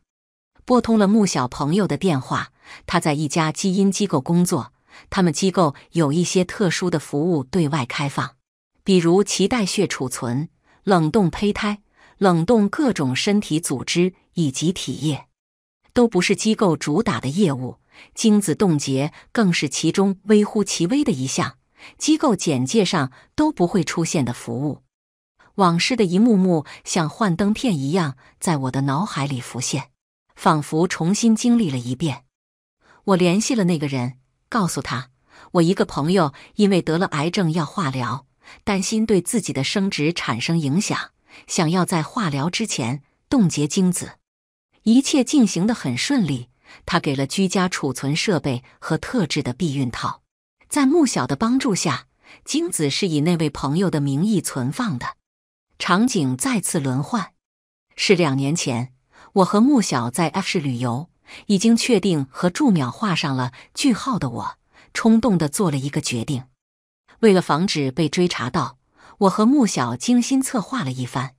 拨通了穆小朋友的电话，他在一家基因机构工作。他们机构有一些特殊的服务对外开放，比如脐带血储存、冷冻胚胎、冷冻各种身体组织以及体液，都不是机构主打的业务。精子冻结更是其中微乎其微的一项，机构简介上都不会出现的服务。往事的一幕幕像幻灯片一样在我的脑海里浮现。仿佛重新经历了一遍。我联系了那个人，告诉他我一个朋友因为得了癌症要化疗，担心对自己的生殖产生影响，想要在化疗之前冻结精子。一切进行的很顺利，他给了居家储存设备和特制的避孕套。在木晓的帮助下，精子是以那位朋友的名义存放的。场景再次轮换，是两年前。我和穆晓在 F 市旅游，已经确定和祝淼画上了句号的我，冲动的做了一个决定。为了防止被追查到，我和穆晓精心策划了一番。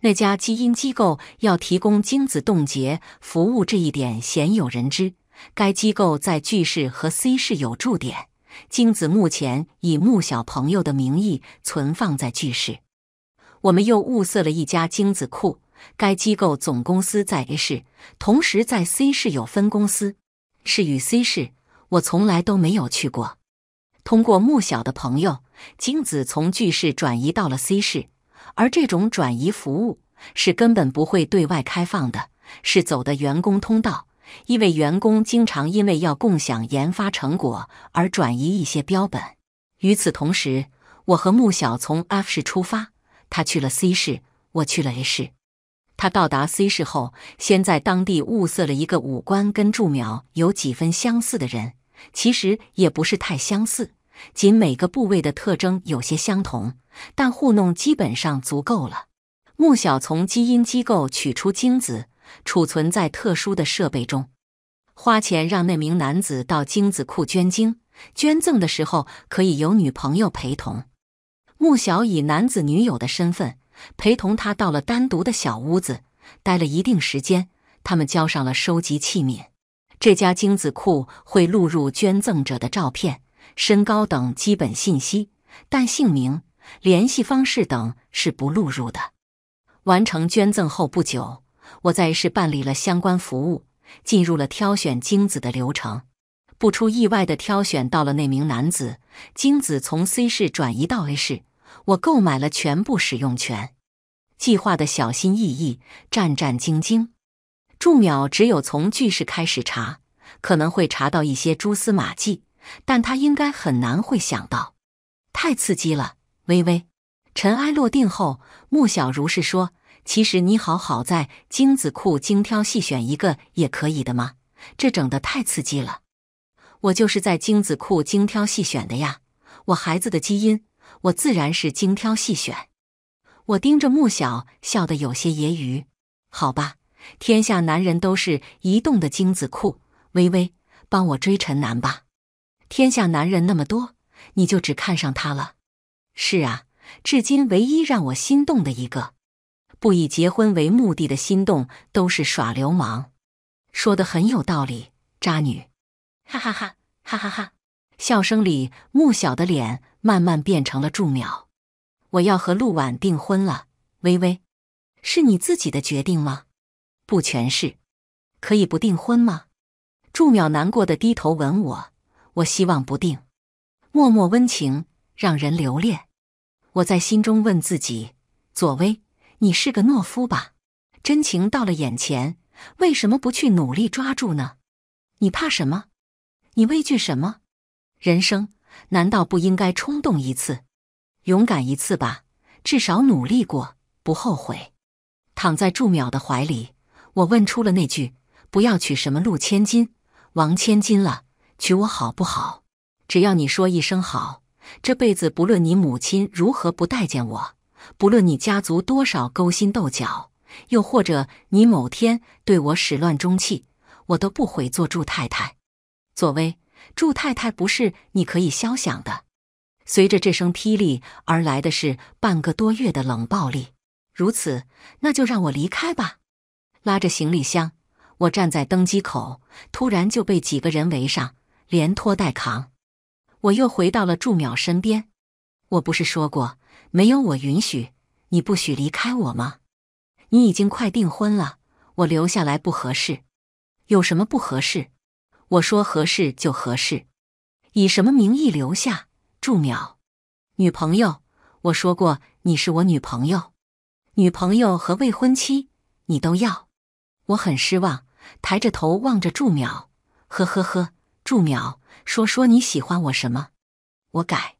那家基因机构要提供精子冻结服务这一点鲜有人知。该机构在 G 市和 C 市有驻点，精子目前以穆小朋友的名义存放在 G 市。我们又物色了一家精子库。该机构总公司在 A 市，同时在 C 市有分公司。是与 C 市，我从来都没有去过。通过穆晓的朋友，精子从 G 市转移到了 C 市，而这种转移服务是根本不会对外开放的，是走的员工通道，因为员工经常因为要共享研发成果而转移一些标本。与此同时，我和穆晓从 F 市出发，他去了 C 市，我去了 A 市。他到达 C 市后，先在当地物色了一个五官跟祝苗有几分相似的人，其实也不是太相似，仅每个部位的特征有些相同，但糊弄基本上足够了。穆小从基因机构取出精子，储存在特殊的设备中，花钱让那名男子到精子库捐精，捐赠的时候可以有女朋友陪同。穆小以男子女友的身份。陪同他到了单独的小屋子，待了一定时间。他们交上了收集器皿。这家精子库会录入捐赠者的照片、身高等基本信息，但姓名、联系方式等是不录入的。完成捐赠后不久，我在市办理了相关服务，进入了挑选精子的流程。不出意外地，挑选到了那名男子。精子从 C 市转移到 A 市。我购买了全部使用权。计划的小心翼翼，战战兢兢。祝淼只有从句式开始查，可能会查到一些蛛丝马迹，但他应该很难会想到。太刺激了，微微。尘埃落定后，穆小如是说：“其实你好好在精子库精挑细选一个也可以的嘛，这整的太刺激了。我就是在精子库精挑细选的呀，我孩子的基因。”我自然是精挑细选。我盯着穆晓，笑得有些揶揄。好吧，天下男人都是移动的精子库。微微，帮我追陈楠吧。天下男人那么多，你就只看上他了？是啊，至今唯一让我心动的一个。不以结婚为目的的心动都是耍流氓。说的很有道理，渣女！哈哈哈哈哈哈！笑声里，穆晓的脸。慢慢变成了祝淼，我要和陆婉订婚了。微微，是你自己的决定吗？不全是。可以不订婚吗？祝淼难过的低头吻我，我希望不定，默默温情，让人留恋。我在心中问自己：左威，你是个懦夫吧？真情到了眼前，为什么不去努力抓住呢？你怕什么？你畏惧什么？人生。难道不应该冲动一次，勇敢一次吧？至少努力过，不后悔。躺在祝淼的怀里，我问出了那句：“不要娶什么陆千金、王千金了，娶我好不好？只要你说一声好，这辈子不论你母亲如何不待见我，不论你家族多少勾心斗角，又或者你某天对我始乱终弃，我都不悔做祝太太。”左为。祝太太不是你可以消想的。随着这声霹雳而来的是半个多月的冷暴力。如此，那就让我离开吧。拉着行李箱，我站在登机口，突然就被几个人围上，连拖带扛。我又回到了祝淼身边。我不是说过，没有我允许，你不许离开我吗？你已经快订婚了，我留下来不合适。有什么不合适？我说合适就合适，以什么名义留下？祝淼，女朋友。我说过你是我女朋友，女朋友和未婚妻你都要。我很失望，抬着头望着祝淼，呵呵呵。祝淼说说你喜欢我什么？我改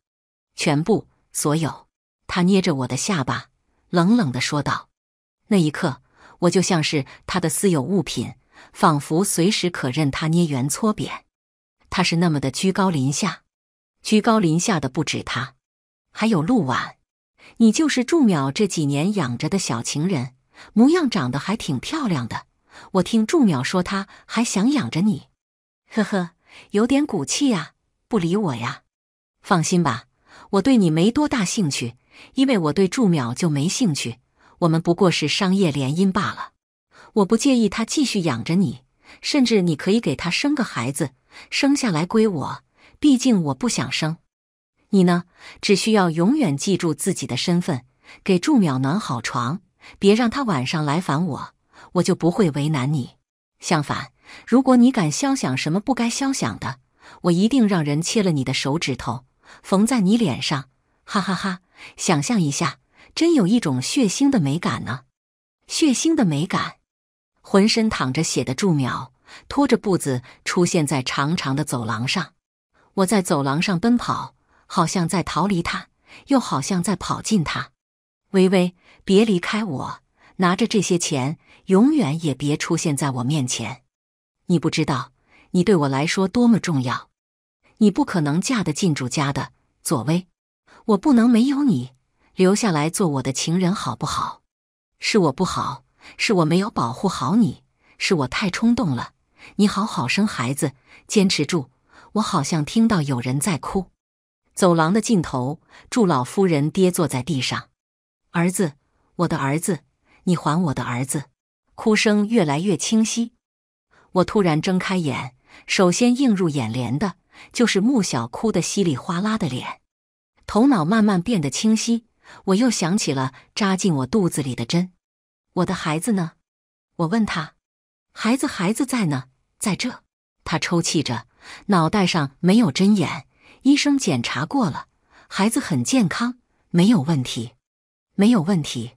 全部所有。他捏着我的下巴，冷冷的说道。那一刻，我就像是他的私有物品。仿佛随时可任他捏圆搓扁，他是那么的居高临下，居高临下的不止他，还有陆婉。你就是祝淼这几年养着的小情人，模样长得还挺漂亮的。我听祝淼说，他还想养着你。呵呵，有点骨气呀，不理我呀？放心吧，我对你没多大兴趣，因为我对祝淼就没兴趣。我们不过是商业联姻罢了。我不介意他继续养着你，甚至你可以给他生个孩子，生下来归我。毕竟我不想生。你呢，只需要永远记住自己的身份，给祝淼暖好床，别让他晚上来烦我，我就不会为难你。相反，如果你敢肖想什么不该肖想的，我一定让人切了你的手指头，缝在你脸上。哈哈哈，想象一下，真有一种血腥的美感呢，血腥的美感。浑身淌着血的祝苗拖着步子出现在长长的走廊上，我在走廊上奔跑，好像在逃离他，又好像在跑进他。薇薇，别离开我！拿着这些钱，永远也别出现在我面前。你不知道，你对我来说多么重要。你不可能嫁得进主家的，左薇。我不能没有你，留下来做我的情人好不好？是我不好。是我没有保护好你，是我太冲动了。你好好生孩子，坚持住。我好像听到有人在哭。走廊的尽头，祝老夫人跌坐在地上。儿子，我的儿子，你还我的儿子。哭声越来越清晰。我突然睁开眼，首先映入眼帘的就是穆小哭得稀里哗啦的脸。头脑慢慢变得清晰，我又想起了扎进我肚子里的针。我的孩子呢？我问他，孩子，孩子在呢，在这。他抽泣着，脑袋上没有针眼，医生检查过了，孩子很健康，没有问题，没有问题。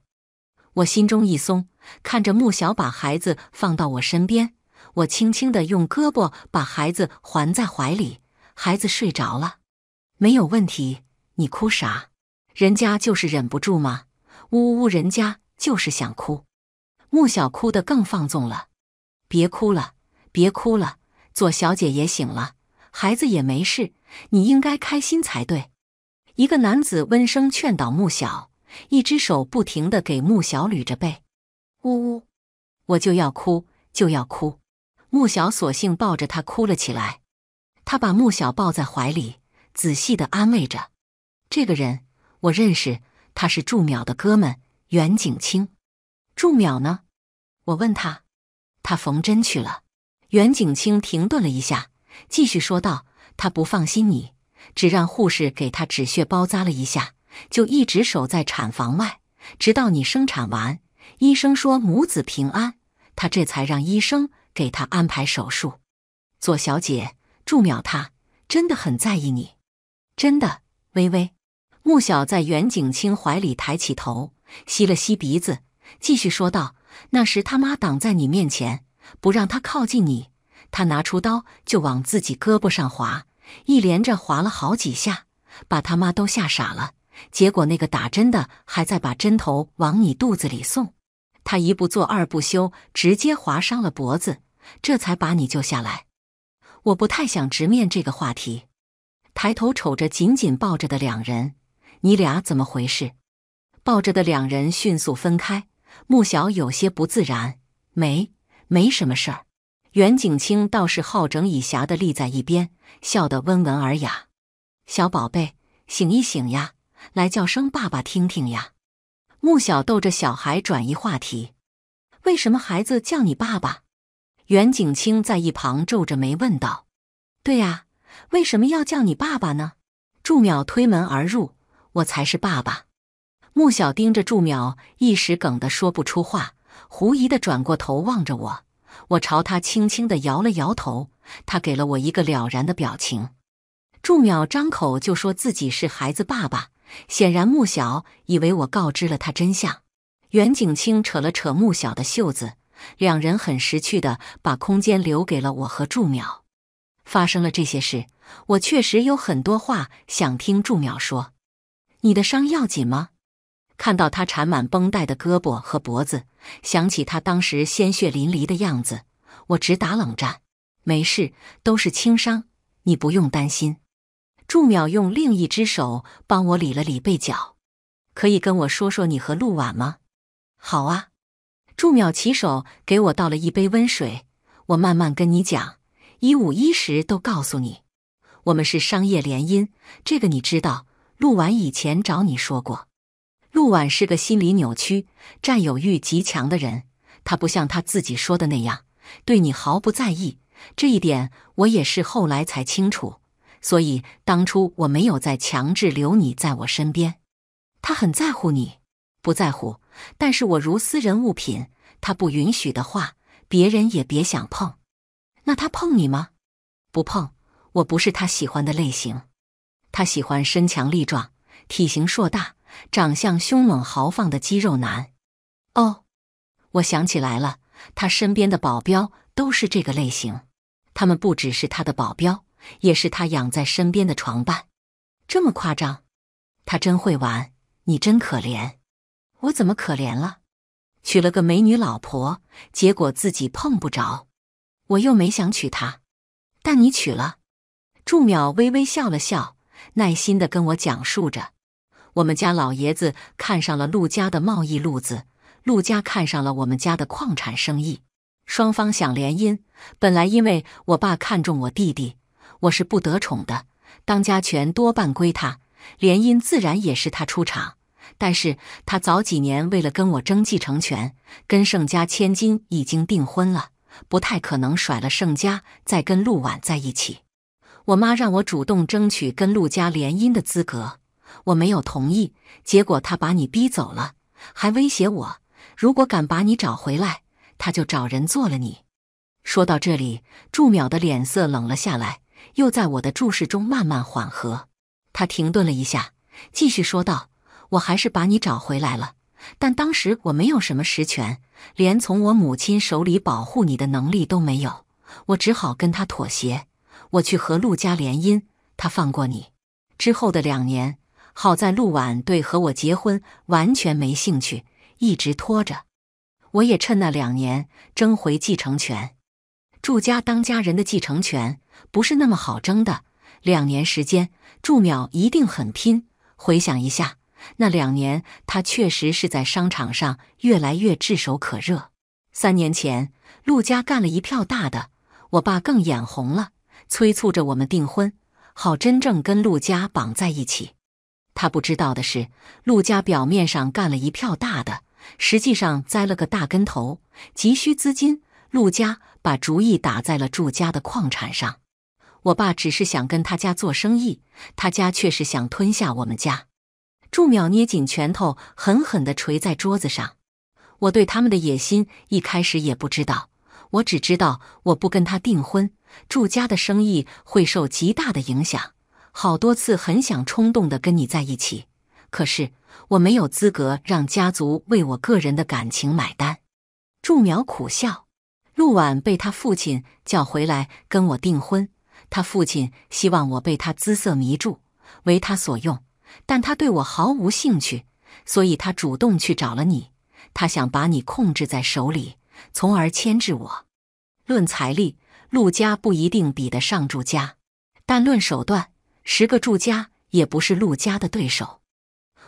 我心中一松，看着穆小把孩子放到我身边，我轻轻的用胳膊把孩子环在怀里，孩子睡着了，没有问题。你哭啥？人家就是忍不住嘛，呜呜呜，人家就是想哭。穆小哭得更放纵了，别哭了，别哭了。左小姐也醒了，孩子也没事，你应该开心才对。一个男子温声劝导穆小，一只手不停地给穆小捋着背。呜呜，我就要哭，就要哭。穆小索性抱着他哭了起来。他把穆小抱在怀里，仔细地安慰着。这个人我认识，他是祝淼的哥们袁景清。祝淼呢？我问他，他缝针去了。袁景清停顿了一下，继续说道：“他不放心你，只让护士给他止血包扎了一下，就一直守在产房外，直到你生产完。医生说母子平安，他这才让医生给他安排手术。”左小姐，祝淼他真的很在意你，真的。微微，穆小在袁景清怀里抬起头，吸了吸鼻子。继续说道：“那时他妈挡在你面前，不让他靠近你。他拿出刀就往自己胳膊上划，一连着划了好几下，把他妈都吓傻了。结果那个打针的还在把针头往你肚子里送，他一不做二不休，直接划伤了脖子，这才把你救下来。我不太想直面这个话题，抬头瞅着紧紧抱着的两人，你俩怎么回事？抱着的两人迅速分开。”穆小有些不自然，没没什么事儿。袁景清倒是好整以暇的立在一边，笑得温文尔雅。小宝贝，醒一醒呀，来叫声爸爸听听呀。穆小逗着小孩转移话题：“为什么孩子叫你爸爸？”袁景清在一旁皱着眉问道：“对呀，为什么要叫你爸爸呢？”祝淼推门而入：“我才是爸爸。”穆小盯着祝淼，一时梗得说不出话，狐疑的转过头望着我。我朝他轻轻的摇了摇头，他给了我一个了然的表情。祝淼张口就说自己是孩子爸爸，显然穆小以为我告知了他真相。袁景清扯了扯穆小的袖子，两人很识趣的把空间留给了我和祝淼。发生了这些事，我确实有很多话想听祝淼说。你的伤要紧吗？看到他缠满绷带的胳膊和脖子，想起他当时鲜血淋漓的样子，我直打冷战。没事，都是轻伤，你不用担心。祝淼用另一只手帮我理了理背角。可以跟我说说你和陆婉吗？好啊。祝淼起手给我倒了一杯温水，我慢慢跟你讲，一五一十都告诉你。我们是商业联姻，这个你知道。陆婉以前找你说过。陆婉是个心理扭曲、占有欲极强的人。他不像他自己说的那样对你毫不在意，这一点我也是后来才清楚。所以当初我没有再强制留你在我身边。他很在乎你，不在乎，但是我如私人物品，他不允许的话，别人也别想碰。那他碰你吗？不碰，我不是他喜欢的类型。他喜欢身强力壮、体型硕大。长相凶猛豪放的肌肉男，哦，我想起来了，他身边的保镖都是这个类型。他们不只是他的保镖，也是他养在身边的床伴。这么夸张，他真会玩，你真可怜。我怎么可怜了？娶了个美女老婆，结果自己碰不着。我又没想娶她，但你娶了。祝淼微微笑了笑，耐心地跟我讲述着。我们家老爷子看上了陆家的贸易路子，陆家看上了我们家的矿产生意，双方想联姻。本来因为我爸看中我弟弟，我是不得宠的，当家权多半归他，联姻自然也是他出场。但是他早几年为了跟我争继承权，跟盛家千金已经订婚了，不太可能甩了盛家再跟陆婉在一起。我妈让我主动争取跟陆家联姻的资格。我没有同意，结果他把你逼走了，还威胁我：如果敢把你找回来，他就找人做了你。说到这里，祝淼的脸色冷了下来，又在我的注视中慢慢缓和。他停顿了一下，继续说道：“我还是把你找回来了，但当时我没有什么实权，连从我母亲手里保护你的能力都没有，我只好跟他妥协。我去和陆家联姻，他放过你。之后的两年。”好在陆婉对和我结婚完全没兴趣，一直拖着。我也趁那两年争回继承权。祝家当家人的继承权不是那么好争的。两年时间，祝淼一定很拼。回想一下，那两年他确实是在商场上越来越炙手可热。三年前，陆家干了一票大的，我爸更眼红了，催促着我们订婚，好真正跟陆家绑在一起。他不知道的是，陆家表面上干了一票大的，实际上栽了个大跟头，急需资金。陆家把主意打在了祝家的矿产上。我爸只是想跟他家做生意，他家却是想吞下我们家。祝淼捏紧拳头，狠狠地捶在桌子上。我对他们的野心一开始也不知道，我只知道我不跟他订婚，祝家的生意会受极大的影响。好多次很想冲动的跟你在一起，可是我没有资格让家族为我个人的感情买单。祝苗苦笑，陆婉被他父亲叫回来跟我订婚，他父亲希望我被他姿色迷住，为他所用，但他对我毫无兴趣，所以他主动去找了你，他想把你控制在手里，从而牵制我。论财力，陆家不一定比得上祝家，但论手段。十个住家也不是陆家的对手，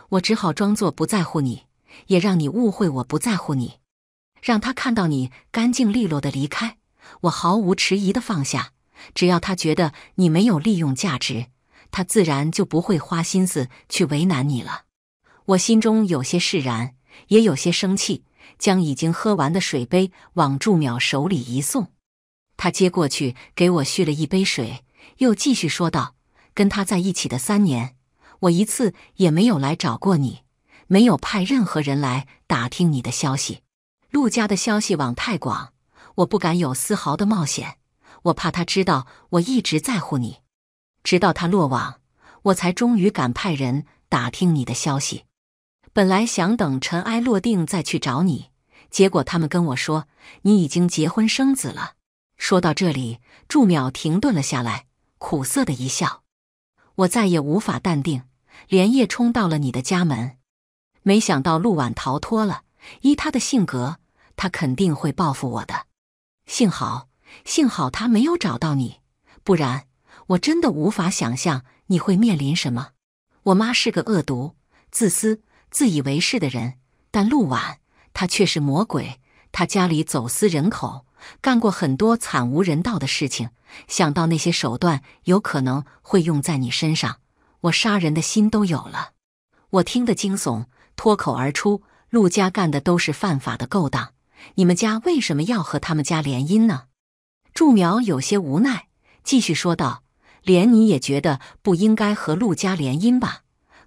我只好装作不在乎你，也让你误会我不在乎你，让他看到你干净利落的离开，我毫无迟疑的放下。只要他觉得你没有利用价值，他自然就不会花心思去为难你了。我心中有些释然，也有些生气，将已经喝完的水杯往祝淼手里一送，他接过去给我续了一杯水，又继续说道。跟他在一起的三年，我一次也没有来找过你，没有派任何人来打听你的消息。陆家的消息网太广，我不敢有丝毫的冒险，我怕他知道我一直在乎你。直到他落网，我才终于敢派人打听你的消息。本来想等尘埃落定再去找你，结果他们跟我说你已经结婚生子了。说到这里，祝淼停顿了下来，苦涩的一笑。我再也无法淡定，连夜冲到了你的家门。没想到陆婉逃脱了，依他的性格，他肯定会报复我的。幸好，幸好他没有找到你，不然我真的无法想象你会面临什么。我妈是个恶毒、自私、自以为是的人，但陆婉，她却是魔鬼。她家里走私人口。干过很多惨无人道的事情，想到那些手段有可能会用在你身上，我杀人的心都有了。我听得惊悚，脱口而出：“陆家干的都是犯法的勾当，你们家为什么要和他们家联姻呢？”祝苗有些无奈，继续说道：“连你也觉得不应该和陆家联姻吧？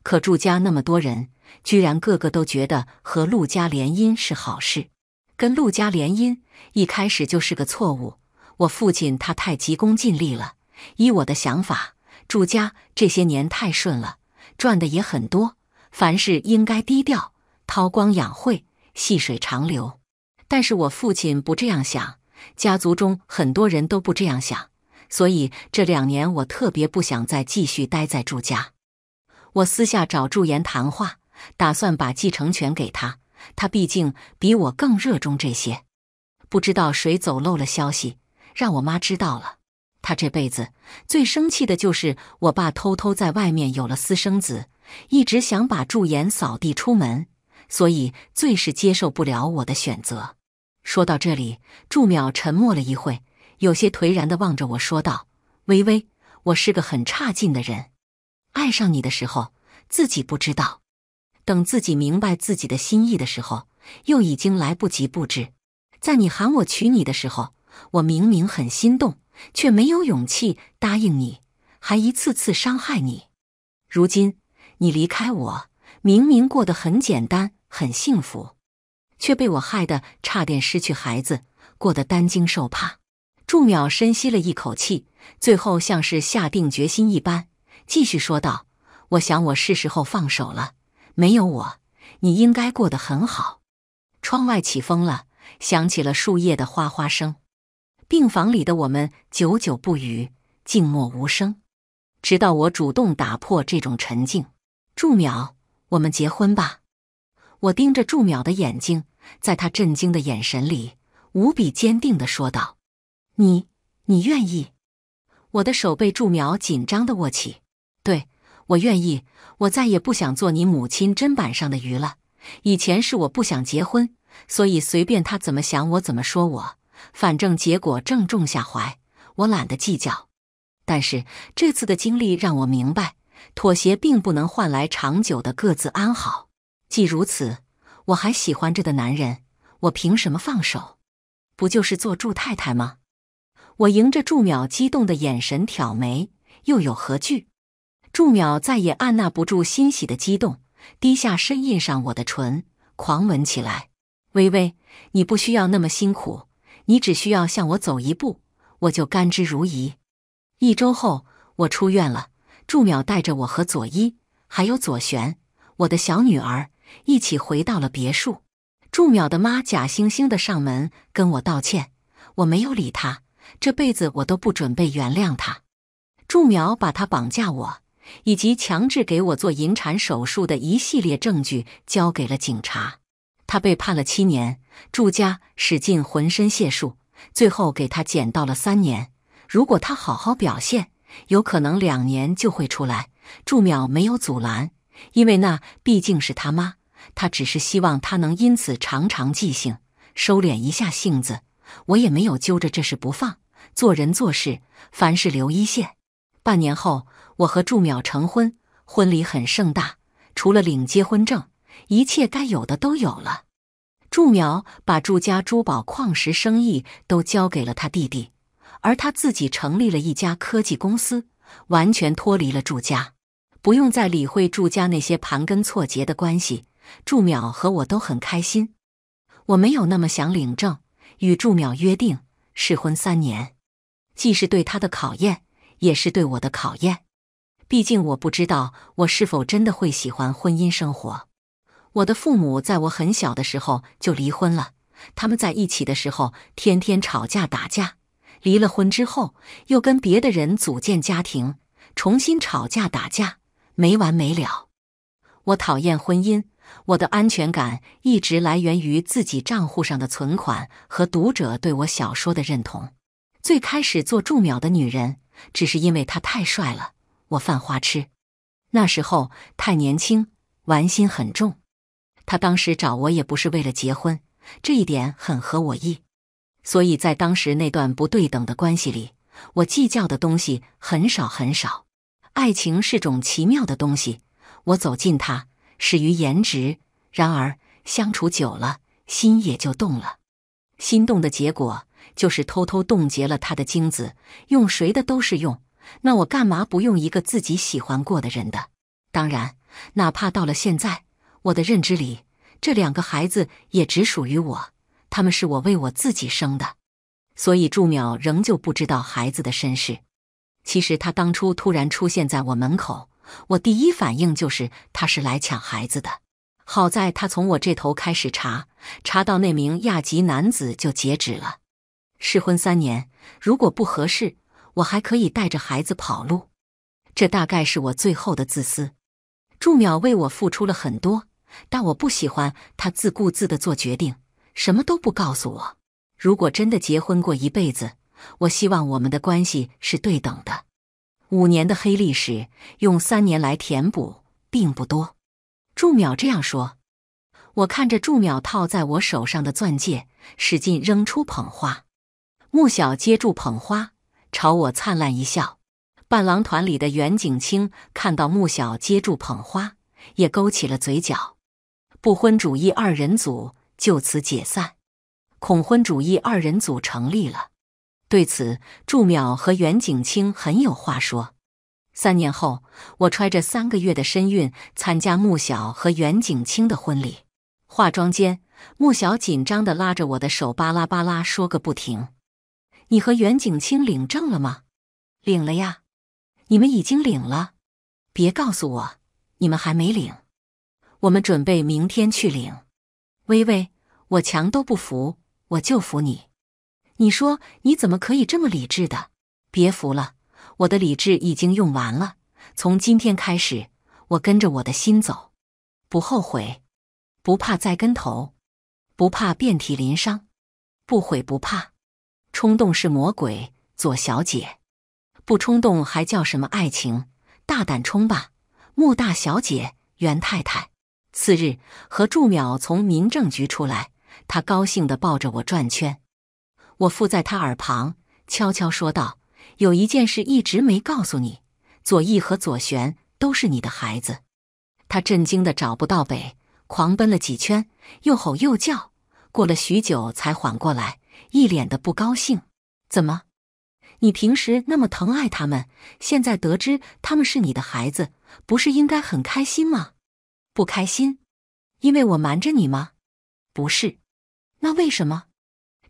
可祝家那么多人，居然个个都觉得和陆家联姻是好事。”跟陆家联姻一开始就是个错误。我父亲他太急功近利了。依我的想法，祝家这些年太顺了，赚的也很多，凡事应该低调，韬光养晦，细水长流。但是我父亲不这样想，家族中很多人都不这样想，所以这两年我特别不想再继续待在祝家。我私下找祝言谈话，打算把继承权给他。他毕竟比我更热衷这些，不知道谁走漏了消息，让我妈知道了。他这辈子最生气的就是我爸偷偷在外面有了私生子，一直想把祝言扫地出门，所以最是接受不了我的选择。说到这里，祝淼沉默了一会，有些颓然的望着我说道：“微微，我是个很差劲的人，爱上你的时候自己不知道。”等自己明白自己的心意的时候，又已经来不及布置。在你喊我娶你的时候，我明明很心动，却没有勇气答应你，还一次次伤害你。如今你离开我，明明过得很简单、很幸福，却被我害得差点失去孩子，过得担惊受怕。祝淼深吸了一口气，最后像是下定决心一般，继续说道：“我想，我是时候放手了。”没有我，你应该过得很好。窗外起风了，响起了树叶的哗哗声。病房里的我们久久不语，静默无声，直到我主动打破这种沉静。祝淼，我们结婚吧！我盯着祝淼的眼睛，在他震惊的眼神里，无比坚定地说道：“你，你愿意？”我的手被祝淼紧张地握起，对。我愿意，我再也不想做你母亲砧板上的鱼了。以前是我不想结婚，所以随便他怎么想，我怎么说我，反正结果正中下怀，我懒得计较。但是这次的经历让我明白，妥协并不能换来长久的各自安好。既如此，我还喜欢着的男人，我凭什么放手？不就是做祝太太吗？我迎着祝淼激动的眼神挑眉，又有何惧？祝淼再也按捺不住欣喜的激动，低下身印上我的唇，狂吻起来。微微，你不需要那么辛苦，你只需要向我走一步，我就甘之如饴。一周后，我出院了。祝淼带着我和左一，还有左旋，我的小女儿，一起回到了别墅。祝淼的妈假惺惺的上门跟我道歉，我没有理她，这辈子我都不准备原谅她。祝淼把她绑架我。以及强制给我做引产手术的一系列证据交给了警察，他被判了七年。祝家使尽浑身解数，最后给他减到了三年。如果他好好表现，有可能两年就会出来。祝淼没有阻拦，因为那毕竟是他妈。他只是希望他能因此长长记性，收敛一下性子。我也没有揪着这事不放。做人做事，凡事留一线。半年后。我和祝淼成婚，婚礼很盛大，除了领结婚证，一切该有的都有了。祝淼把祝家珠宝矿石生意都交给了他弟弟，而他自己成立了一家科技公司，完全脱离了祝家，不用再理会祝家那些盘根错节的关系。祝淼和我都很开心，我没有那么想领证，与祝淼约定试婚三年，既是对他的考验，也是对我的考验。毕竟我不知道我是否真的会喜欢婚姻生活。我的父母在我很小的时候就离婚了，他们在一起的时候天天吵架打架，离了婚之后又跟别的人组建家庭，重新吵架打架，没完没了。我讨厌婚姻，我的安全感一直来源于自己账户上的存款和读者对我小说的认同。最开始做助秒的女人，只是因为她太帅了。我犯花痴，那时候太年轻，玩心很重。他当时找我也不是为了结婚，这一点很合我意，所以在当时那段不对等的关系里，我计较的东西很少很少。爱情是种奇妙的东西，我走进它始于颜值，然而相处久了，心也就动了。心动的结果就是偷偷冻结了他的精子，用谁的都是用。那我干嘛不用一个自己喜欢过的人的？当然，哪怕到了现在，我的认知里这两个孩子也只属于我，他们是我为我自己生的。所以，祝淼仍旧不知道孩子的身世。其实他当初突然出现在我门口，我第一反应就是他是来抢孩子的。好在他从我这头开始查，查到那名亚籍男子就截止了。试婚三年，如果不合适。我还可以带着孩子跑路，这大概是我最后的自私。祝淼为我付出了很多，但我不喜欢他自顾自的做决定，什么都不告诉我。如果真的结婚过一辈子，我希望我们的关系是对等的。五年的黑历史，用三年来填补，并不多。祝淼这样说，我看着祝淼套在我手上的钻戒，使劲扔出捧花，穆小接住捧花。朝我灿烂一笑，伴郎团里的袁景清看到穆小接住捧花，也勾起了嘴角。不婚主义二人组就此解散，恐婚主义二人组成立了。对此，祝淼和袁景清很有话说。三年后，我揣着三个月的身孕参加穆小和袁景清的婚礼。化妆间，穆小紧张地拉着我的手，巴拉巴拉说个不停。你和袁景清领证了吗？领了呀，你们已经领了。别告诉我你们还没领，我们准备明天去领。微微，我强都不服，我就服你。你说你怎么可以这么理智的？别服了，我的理智已经用完了。从今天开始，我跟着我的心走，不后悔，不怕栽跟头，不怕遍体鳞伤，不悔不怕。冲动是魔鬼，左小姐，不冲动还叫什么爱情？大胆冲吧，穆大小姐，袁太太。次日，何祝淼从民政局出来，他高兴地抱着我转圈，我附在他耳旁悄悄说道：“有一件事一直没告诉你，左翼和左旋都是你的孩子。”他震惊的找不到北，狂奔了几圈，又吼又叫，过了许久才缓过来。一脸的不高兴，怎么？你平时那么疼爱他们，现在得知他们是你的孩子，不是应该很开心吗？不开心，因为我瞒着你吗？不是，那为什么？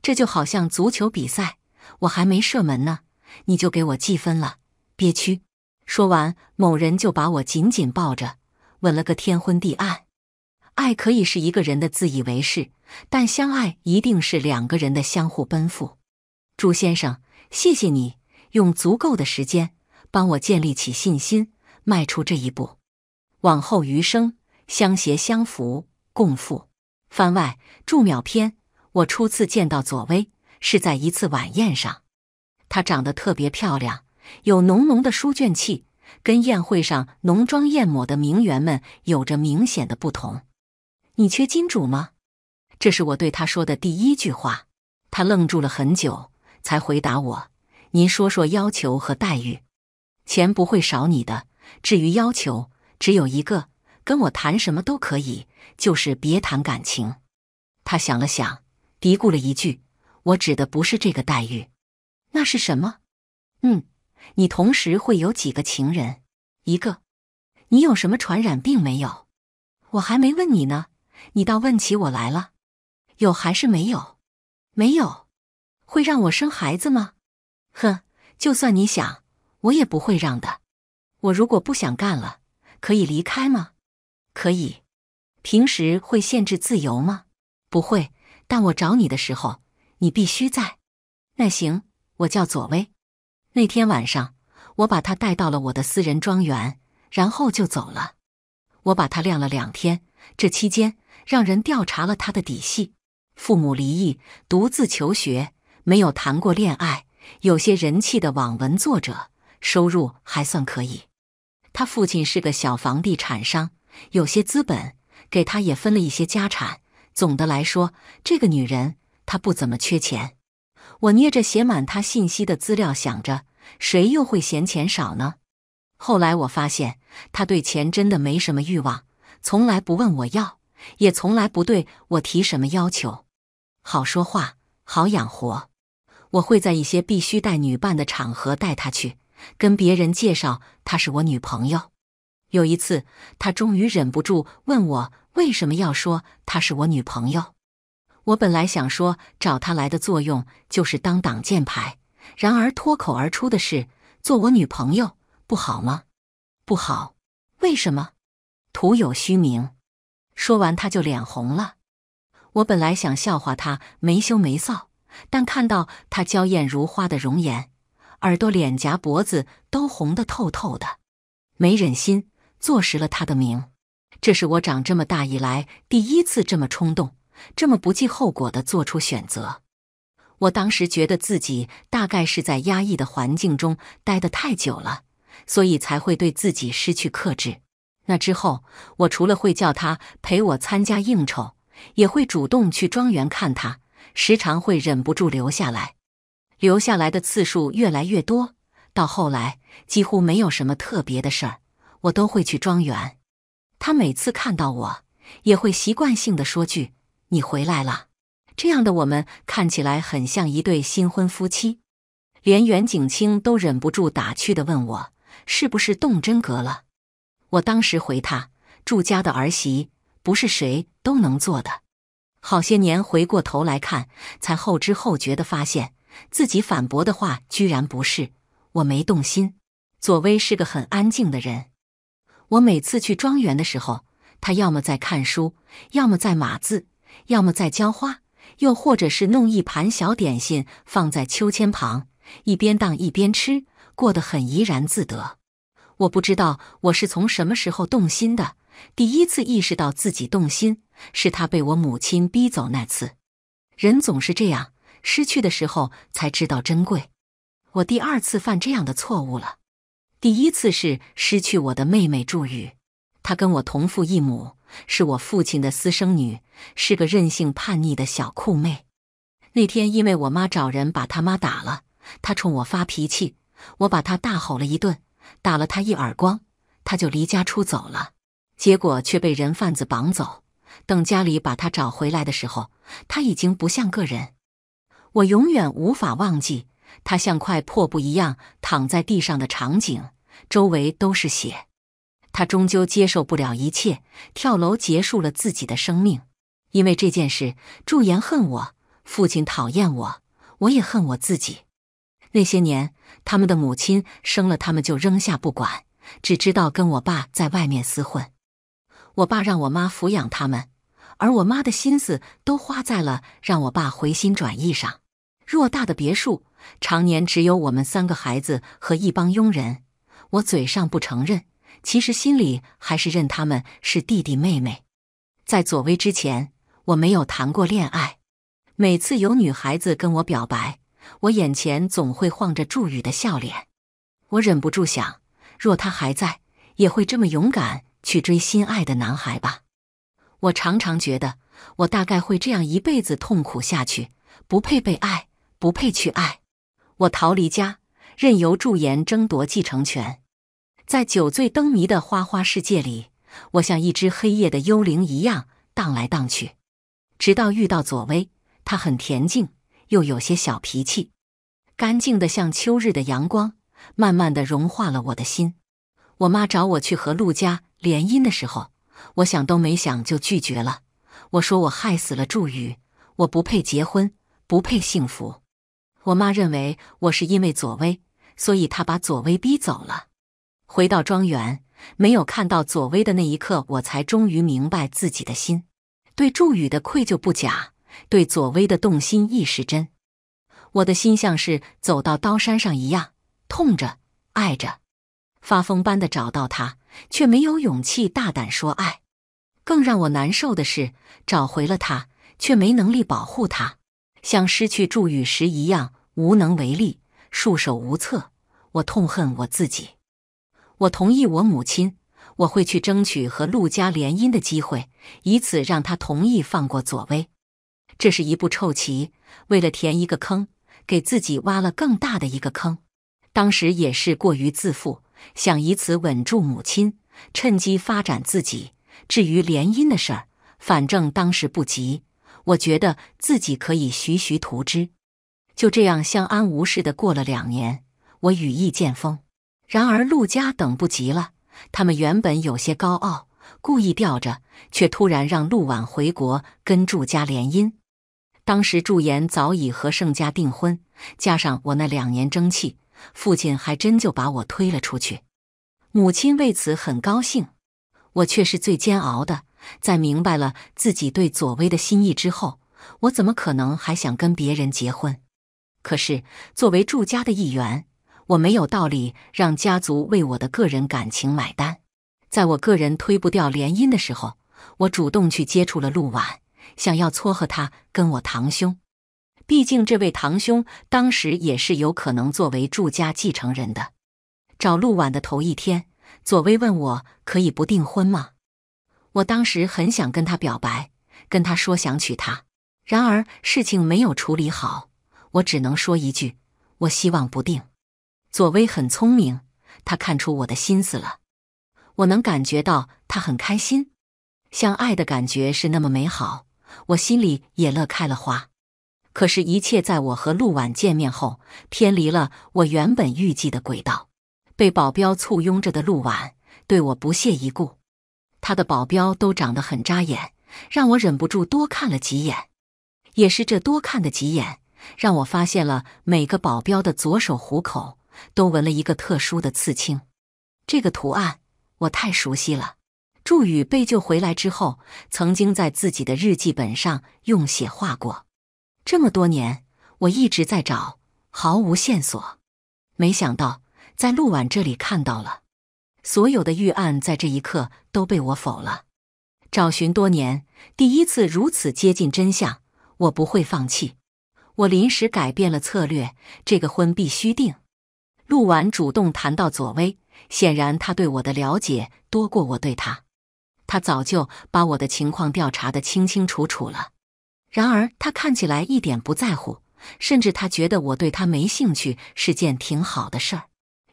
这就好像足球比赛，我还没射门呢，你就给我记分了，憋屈。说完，某人就把我紧紧抱着，吻了个天昏地暗。爱可以是一个人的自以为是，但相爱一定是两个人的相互奔赴。朱先生，谢谢你用足够的时间帮我建立起信心，迈出这一步。往后余生，相携相扶，共赴。番外注秒篇：我初次见到左薇是在一次晚宴上，她长得特别漂亮，有浓浓的书卷气，跟宴会上浓妆艳抹的名媛们有着明显的不同。你缺金主吗？这是我对他说的第一句话。他愣住了很久，才回答我：“您说说要求和待遇，钱不会少你的。至于要求，只有一个，跟我谈什么都可以，就是别谈感情。”他想了想，嘀咕了一句：“我指的不是这个待遇，那是什么？”“嗯，你同时会有几个情人？一个？你有什么传染病没有？我还没问你呢。”你倒问起我来了，有还是没有？没有，会让我生孩子吗？哼，就算你想，我也不会让的。我如果不想干了，可以离开吗？可以。平时会限制自由吗？不会。但我找你的时候，你必须在。那行，我叫左威。那天晚上，我把他带到了我的私人庄园，然后就走了。我把他晾了两天，这期间。让人调查了他的底细，父母离异，独自求学，没有谈过恋爱，有些人气的网文作者，收入还算可以。他父亲是个小房地产商，有些资本，给他也分了一些家产。总的来说，这个女人她不怎么缺钱。我捏着写满他信息的资料，想着谁又会嫌钱少呢？后来我发现，他对钱真的没什么欲望，从来不问我要。也从来不对我提什么要求，好说话，好养活。我会在一些必须带女伴的场合带她去，跟别人介绍她是我女朋友。有一次，他终于忍不住问我为什么要说她是我女朋友。我本来想说找她来的作用就是当挡箭牌，然而脱口而出的是做我女朋友不好吗？不好，为什么？徒有虚名。说完，他就脸红了。我本来想笑话他没羞没臊，但看到他娇艳如花的容颜，耳朵、脸颊、脖子都红得透透的，没忍心坐实了他的名。这是我长这么大以来第一次这么冲动，这么不计后果的做出选择。我当时觉得自己大概是在压抑的环境中待得太久了，所以才会对自己失去克制。那之后，我除了会叫他陪我参加应酬，也会主动去庄园看他，时常会忍不住留下来。留下来的次数越来越多，到后来几乎没有什么特别的事儿，我都会去庄园。他每次看到我，也会习惯性的说句：“你回来了。”这样的我们看起来很像一对新婚夫妻，连袁景清都忍不住打趣的问我：“是不是动真格了？”我当时回他，祝家的儿媳不是谁都能做的。好些年回过头来看，才后知后觉地发现自己反驳的话居然不是我没动心。左威是个很安静的人，我每次去庄园的时候，他要么在看书，要么在码字，要么在浇花，又或者是弄一盘小点心放在秋千旁，一边荡一边吃，过得很怡然自得。我不知道我是从什么时候动心的。第一次意识到自己动心，是他被我母亲逼走那次。人总是这样，失去的时候才知道珍贵。我第二次犯这样的错误了。第一次是失去我的妹妹祝雨，她跟我同父异母，是我父亲的私生女，是个任性叛逆的小酷妹。那天因为我妈找人把她妈打了，她冲我发脾气，我把她大吼了一顿。打了他一耳光，他就离家出走了。结果却被人贩子绑走。等家里把他找回来的时候，他已经不像个人。我永远无法忘记他像块破布一样躺在地上的场景，周围都是血。他终究接受不了一切，跳楼结束了自己的生命。因为这件事，祝言恨我，父亲讨厌我，我也恨我自己。那些年。他们的母亲生了他们就扔下不管，只知道跟我爸在外面厮混。我爸让我妈抚养他们，而我妈的心思都花在了让我爸回心转意上。偌大的别墅，常年只有我们三个孩子和一帮佣人。我嘴上不承认，其实心里还是认他们是弟弟妹妹。在左威之前，我没有谈过恋爱。每次有女孩子跟我表白。我眼前总会晃着祝宇的笑脸，我忍不住想，若他还在，也会这么勇敢去追心爱的男孩吧。我常常觉得，我大概会这样一辈子痛苦下去，不配被爱，不配去爱。我逃离家，任由祝言争夺继承权，在酒醉灯迷的花花世界里，我像一只黑夜的幽灵一样荡来荡去，直到遇到左威，他很恬静。又有些小脾气，干净的像秋日的阳光，慢慢的融化了我的心。我妈找我去和陆家联姻的时候，我想都没想就拒绝了。我说我害死了祝宇，我不配结婚，不配幸福。我妈认为我是因为左威，所以她把左威逼走了。回到庄园，没有看到左威的那一刻，我才终于明白自己的心对祝宇的愧疚不假。对左威的动心亦是真，我的心像是走到刀山上一样痛着、爱着，发疯般的找到他，却没有勇气大胆说爱。更让我难受的是，找回了他，却没能力保护他，像失去祝雨时一样无能为力、束手无策。我痛恨我自己。我同意我母亲，我会去争取和陆家联姻的机会，以此让他同意放过左威。这是一步臭棋，为了填一个坑，给自己挖了更大的一个坑。当时也是过于自负，想以此稳住母亲，趁机发展自己。至于联姻的事儿，反正当时不急，我觉得自己可以徐徐图之。就这样相安无事的过了两年，我羽翼渐丰。然而陆家等不及了，他们原本有些高傲，故意吊着，却突然让陆婉回国跟祝家联姻。当时，祝言早已和盛家订婚，加上我那两年争气，父亲还真就把我推了出去。母亲为此很高兴，我却是最煎熬的。在明白了自己对左威的心意之后，我怎么可能还想跟别人结婚？可是，作为祝家的一员，我没有道理让家族为我的个人感情买单。在我个人推不掉联姻的时候，我主动去接触了陆婉。想要撮合他跟我堂兄，毕竟这位堂兄当时也是有可能作为祝家继承人的。找陆晚的头一天，左威问我可以不订婚吗？我当时很想跟他表白，跟他说想娶她。然而事情没有处理好，我只能说一句：我希望不定。左威很聪明，他看出我的心思了。我能感觉到他很开心，相爱的感觉是那么美好。我心里也乐开了花，可是，一切在我和陆婉见面后偏离了我原本预计的轨道。被保镖簇拥着的陆婉对我不屑一顾，他的保镖都长得很扎眼，让我忍不住多看了几眼。也是这多看的几眼，让我发现了每个保镖的左手虎口都纹了一个特殊的刺青。这个图案我太熟悉了。祝宇被救回来之后，曾经在自己的日记本上用血画过。这么多年，我一直在找，毫无线索。没想到在陆婉这里看到了。所有的预案在这一刻都被我否了。找寻多年，第一次如此接近真相，我不会放弃。我临时改变了策略，这个婚必须定。陆婉主动谈到左威，显然他对我的了解多过我对他。他早就把我的情况调查的清清楚楚了，然而他看起来一点不在乎，甚至他觉得我对他没兴趣是件挺好的事儿。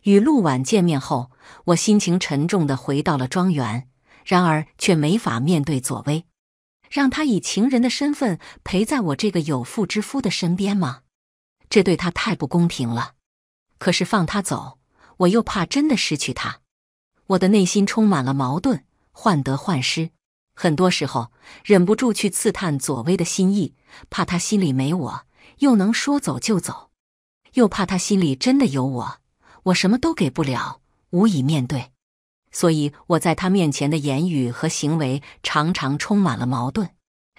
与陆婉见面后，我心情沉重的回到了庄园，然而却没法面对左威，让他以情人的身份陪在我这个有妇之夫的身边吗？这对他太不公平了。可是放他走，我又怕真的失去他，我的内心充满了矛盾。患得患失，很多时候忍不住去刺探左威的心意，怕他心里没我，又能说走就走；又怕他心里真的有我，我什么都给不了，无以面对。所以我在他面前的言语和行为常常充满了矛盾。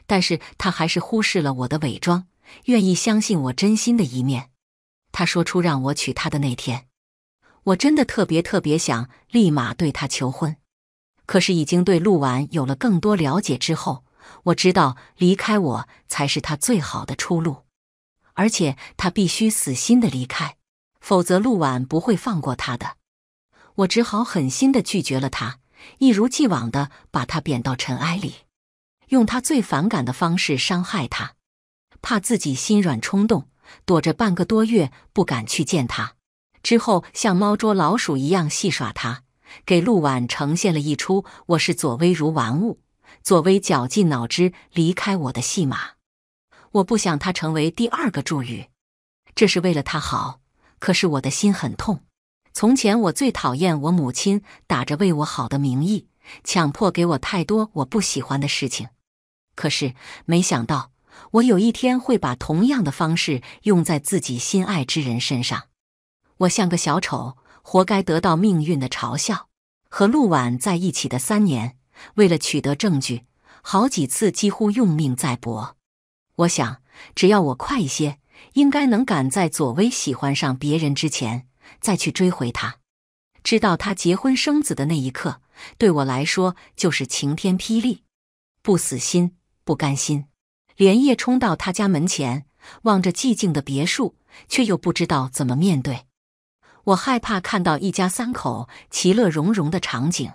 但是他还是忽视了我的伪装，愿意相信我真心的一面。他说出让我娶她的那天，我真的特别特别想立马对他求婚。可是，已经对陆婉有了更多了解之后，我知道离开我才是他最好的出路，而且他必须死心的离开，否则陆婉不会放过他的。我只好狠心的拒绝了他，一如既往的把他贬到尘埃里，用他最反感的方式伤害他，怕自己心软冲动，躲着半个多月不敢去见他，之后像猫捉老鼠一样戏耍他。给陆婉呈现了一出“我是左威如玩物，左威绞尽脑汁离开我的”戏码。我不想他成为第二个祝雨，这是为了他好。可是我的心很痛。从前我最讨厌我母亲打着为我好的名义，强迫给我太多我不喜欢的事情。可是没想到，我有一天会把同样的方式用在自己心爱之人身上。我像个小丑。活该得到命运的嘲笑。和陆婉在一起的三年，为了取得证据，好几次几乎用命在搏。我想，只要我快一些，应该能赶在左威喜欢上别人之前再去追回他。知道他结婚生子的那一刻，对我来说就是晴天霹雳。不死心，不甘心，连夜冲到他家门前，望着寂静的别墅，却又不知道怎么面对。我害怕看到一家三口其乐融融的场景，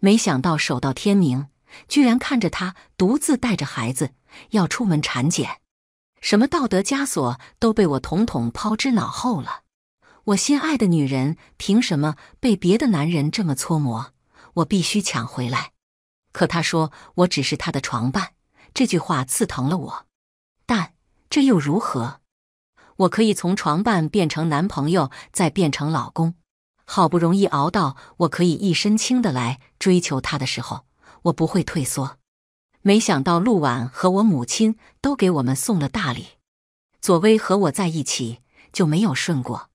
没想到守到天明，居然看着他独自带着孩子要出门产检，什么道德枷锁都被我统统抛之脑后了。我心爱的女人凭什么被别的男人这么搓磨？我必须抢回来。可他说我只是他的床伴，这句话刺疼了我，但这又如何？我可以从床伴变成男朋友，再变成老公。好不容易熬到我可以一身轻的来追求他的时候，我不会退缩。没想到陆婉和我母亲都给我们送了大礼。左威和我在一起就没有顺过，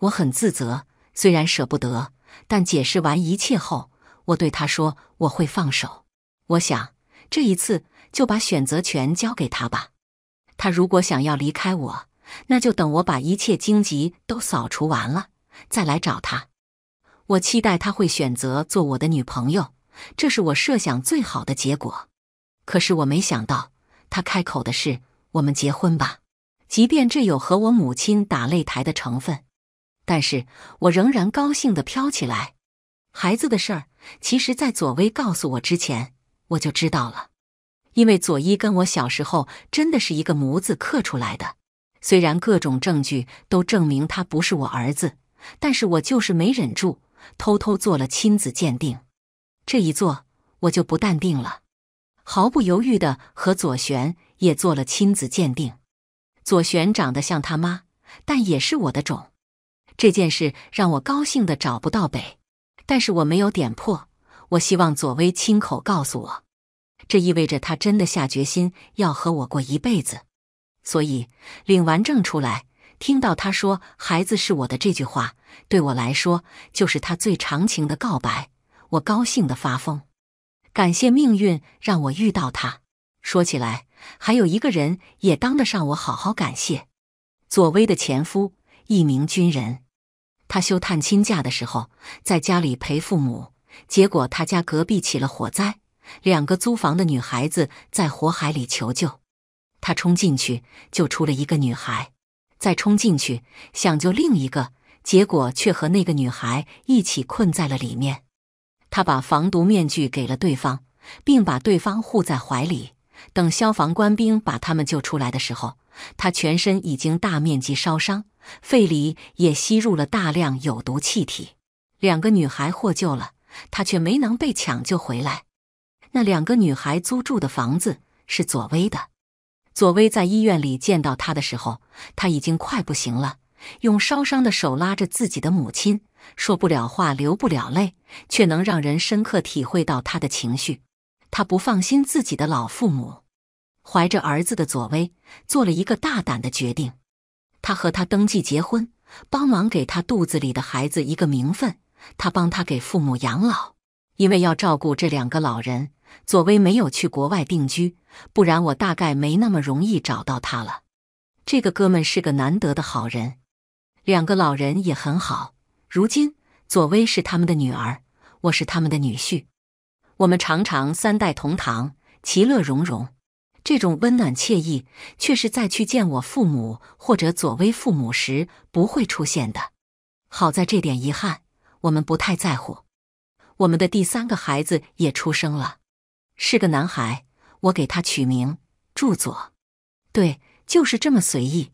我很自责。虽然舍不得，但解释完一切后，我对他说我会放手。我想这一次就把选择权交给他吧。他如果想要离开我。那就等我把一切荆棘都扫除完了，再来找他。我期待他会选择做我的女朋友，这是我设想最好的结果。可是我没想到，他开口的是“我们结婚吧”。即便这有和我母亲打擂台的成分，但是我仍然高兴的飘起来。孩子的事儿，其实在左威告诉我之前，我就知道了，因为佐伊跟我小时候真的是一个模子刻出来的。虽然各种证据都证明他不是我儿子，但是我就是没忍住，偷偷做了亲子鉴定。这一做，我就不淡定了，毫不犹豫的和左旋也做了亲子鉴定。左旋长得像他妈，但也是我的种。这件事让我高兴的找不到北，但是我没有点破。我希望左威亲口告诉我，这意味着他真的下决心要和我过一辈子。所以，领完证出来，听到他说“孩子是我的”这句话，对我来说就是他最长情的告白。我高兴的发疯，感谢命运让我遇到他。说起来，还有一个人也当得上我好好感谢，左威的前夫，一名军人。他休探亲假的时候，在家里陪父母，结果他家隔壁起了火灾，两个租房的女孩子在火海里求救。他冲进去救出了一个女孩，再冲进去想救另一个，结果却和那个女孩一起困在了里面。他把防毒面具给了对方，并把对方护在怀里。等消防官兵把他们救出来的时候，他全身已经大面积烧伤，肺里也吸入了大量有毒气体。两个女孩获救了，他却没能被抢救回来。那两个女孩租住的房子是左威的。左威在医院里见到他的时候，他已经快不行了，用烧伤的手拉着自己的母亲，说不了话，流不了泪，却能让人深刻体会到他的情绪。他不放心自己的老父母，怀着儿子的左威做了一个大胆的决定：他和他登记结婚，帮忙给他肚子里的孩子一个名分，他帮他给父母养老，因为要照顾这两个老人。左威没有去国外定居，不然我大概没那么容易找到他了。这个哥们是个难得的好人，两个老人也很好。如今左威是他们的女儿，我是他们的女婿，我们常常三代同堂，其乐融融。这种温暖惬意，却是在去见我父母或者左威父母时不会出现的。好在这点遗憾，我们不太在乎。我们的第三个孩子也出生了。是个男孩，我给他取名祝佐。对，就是这么随意。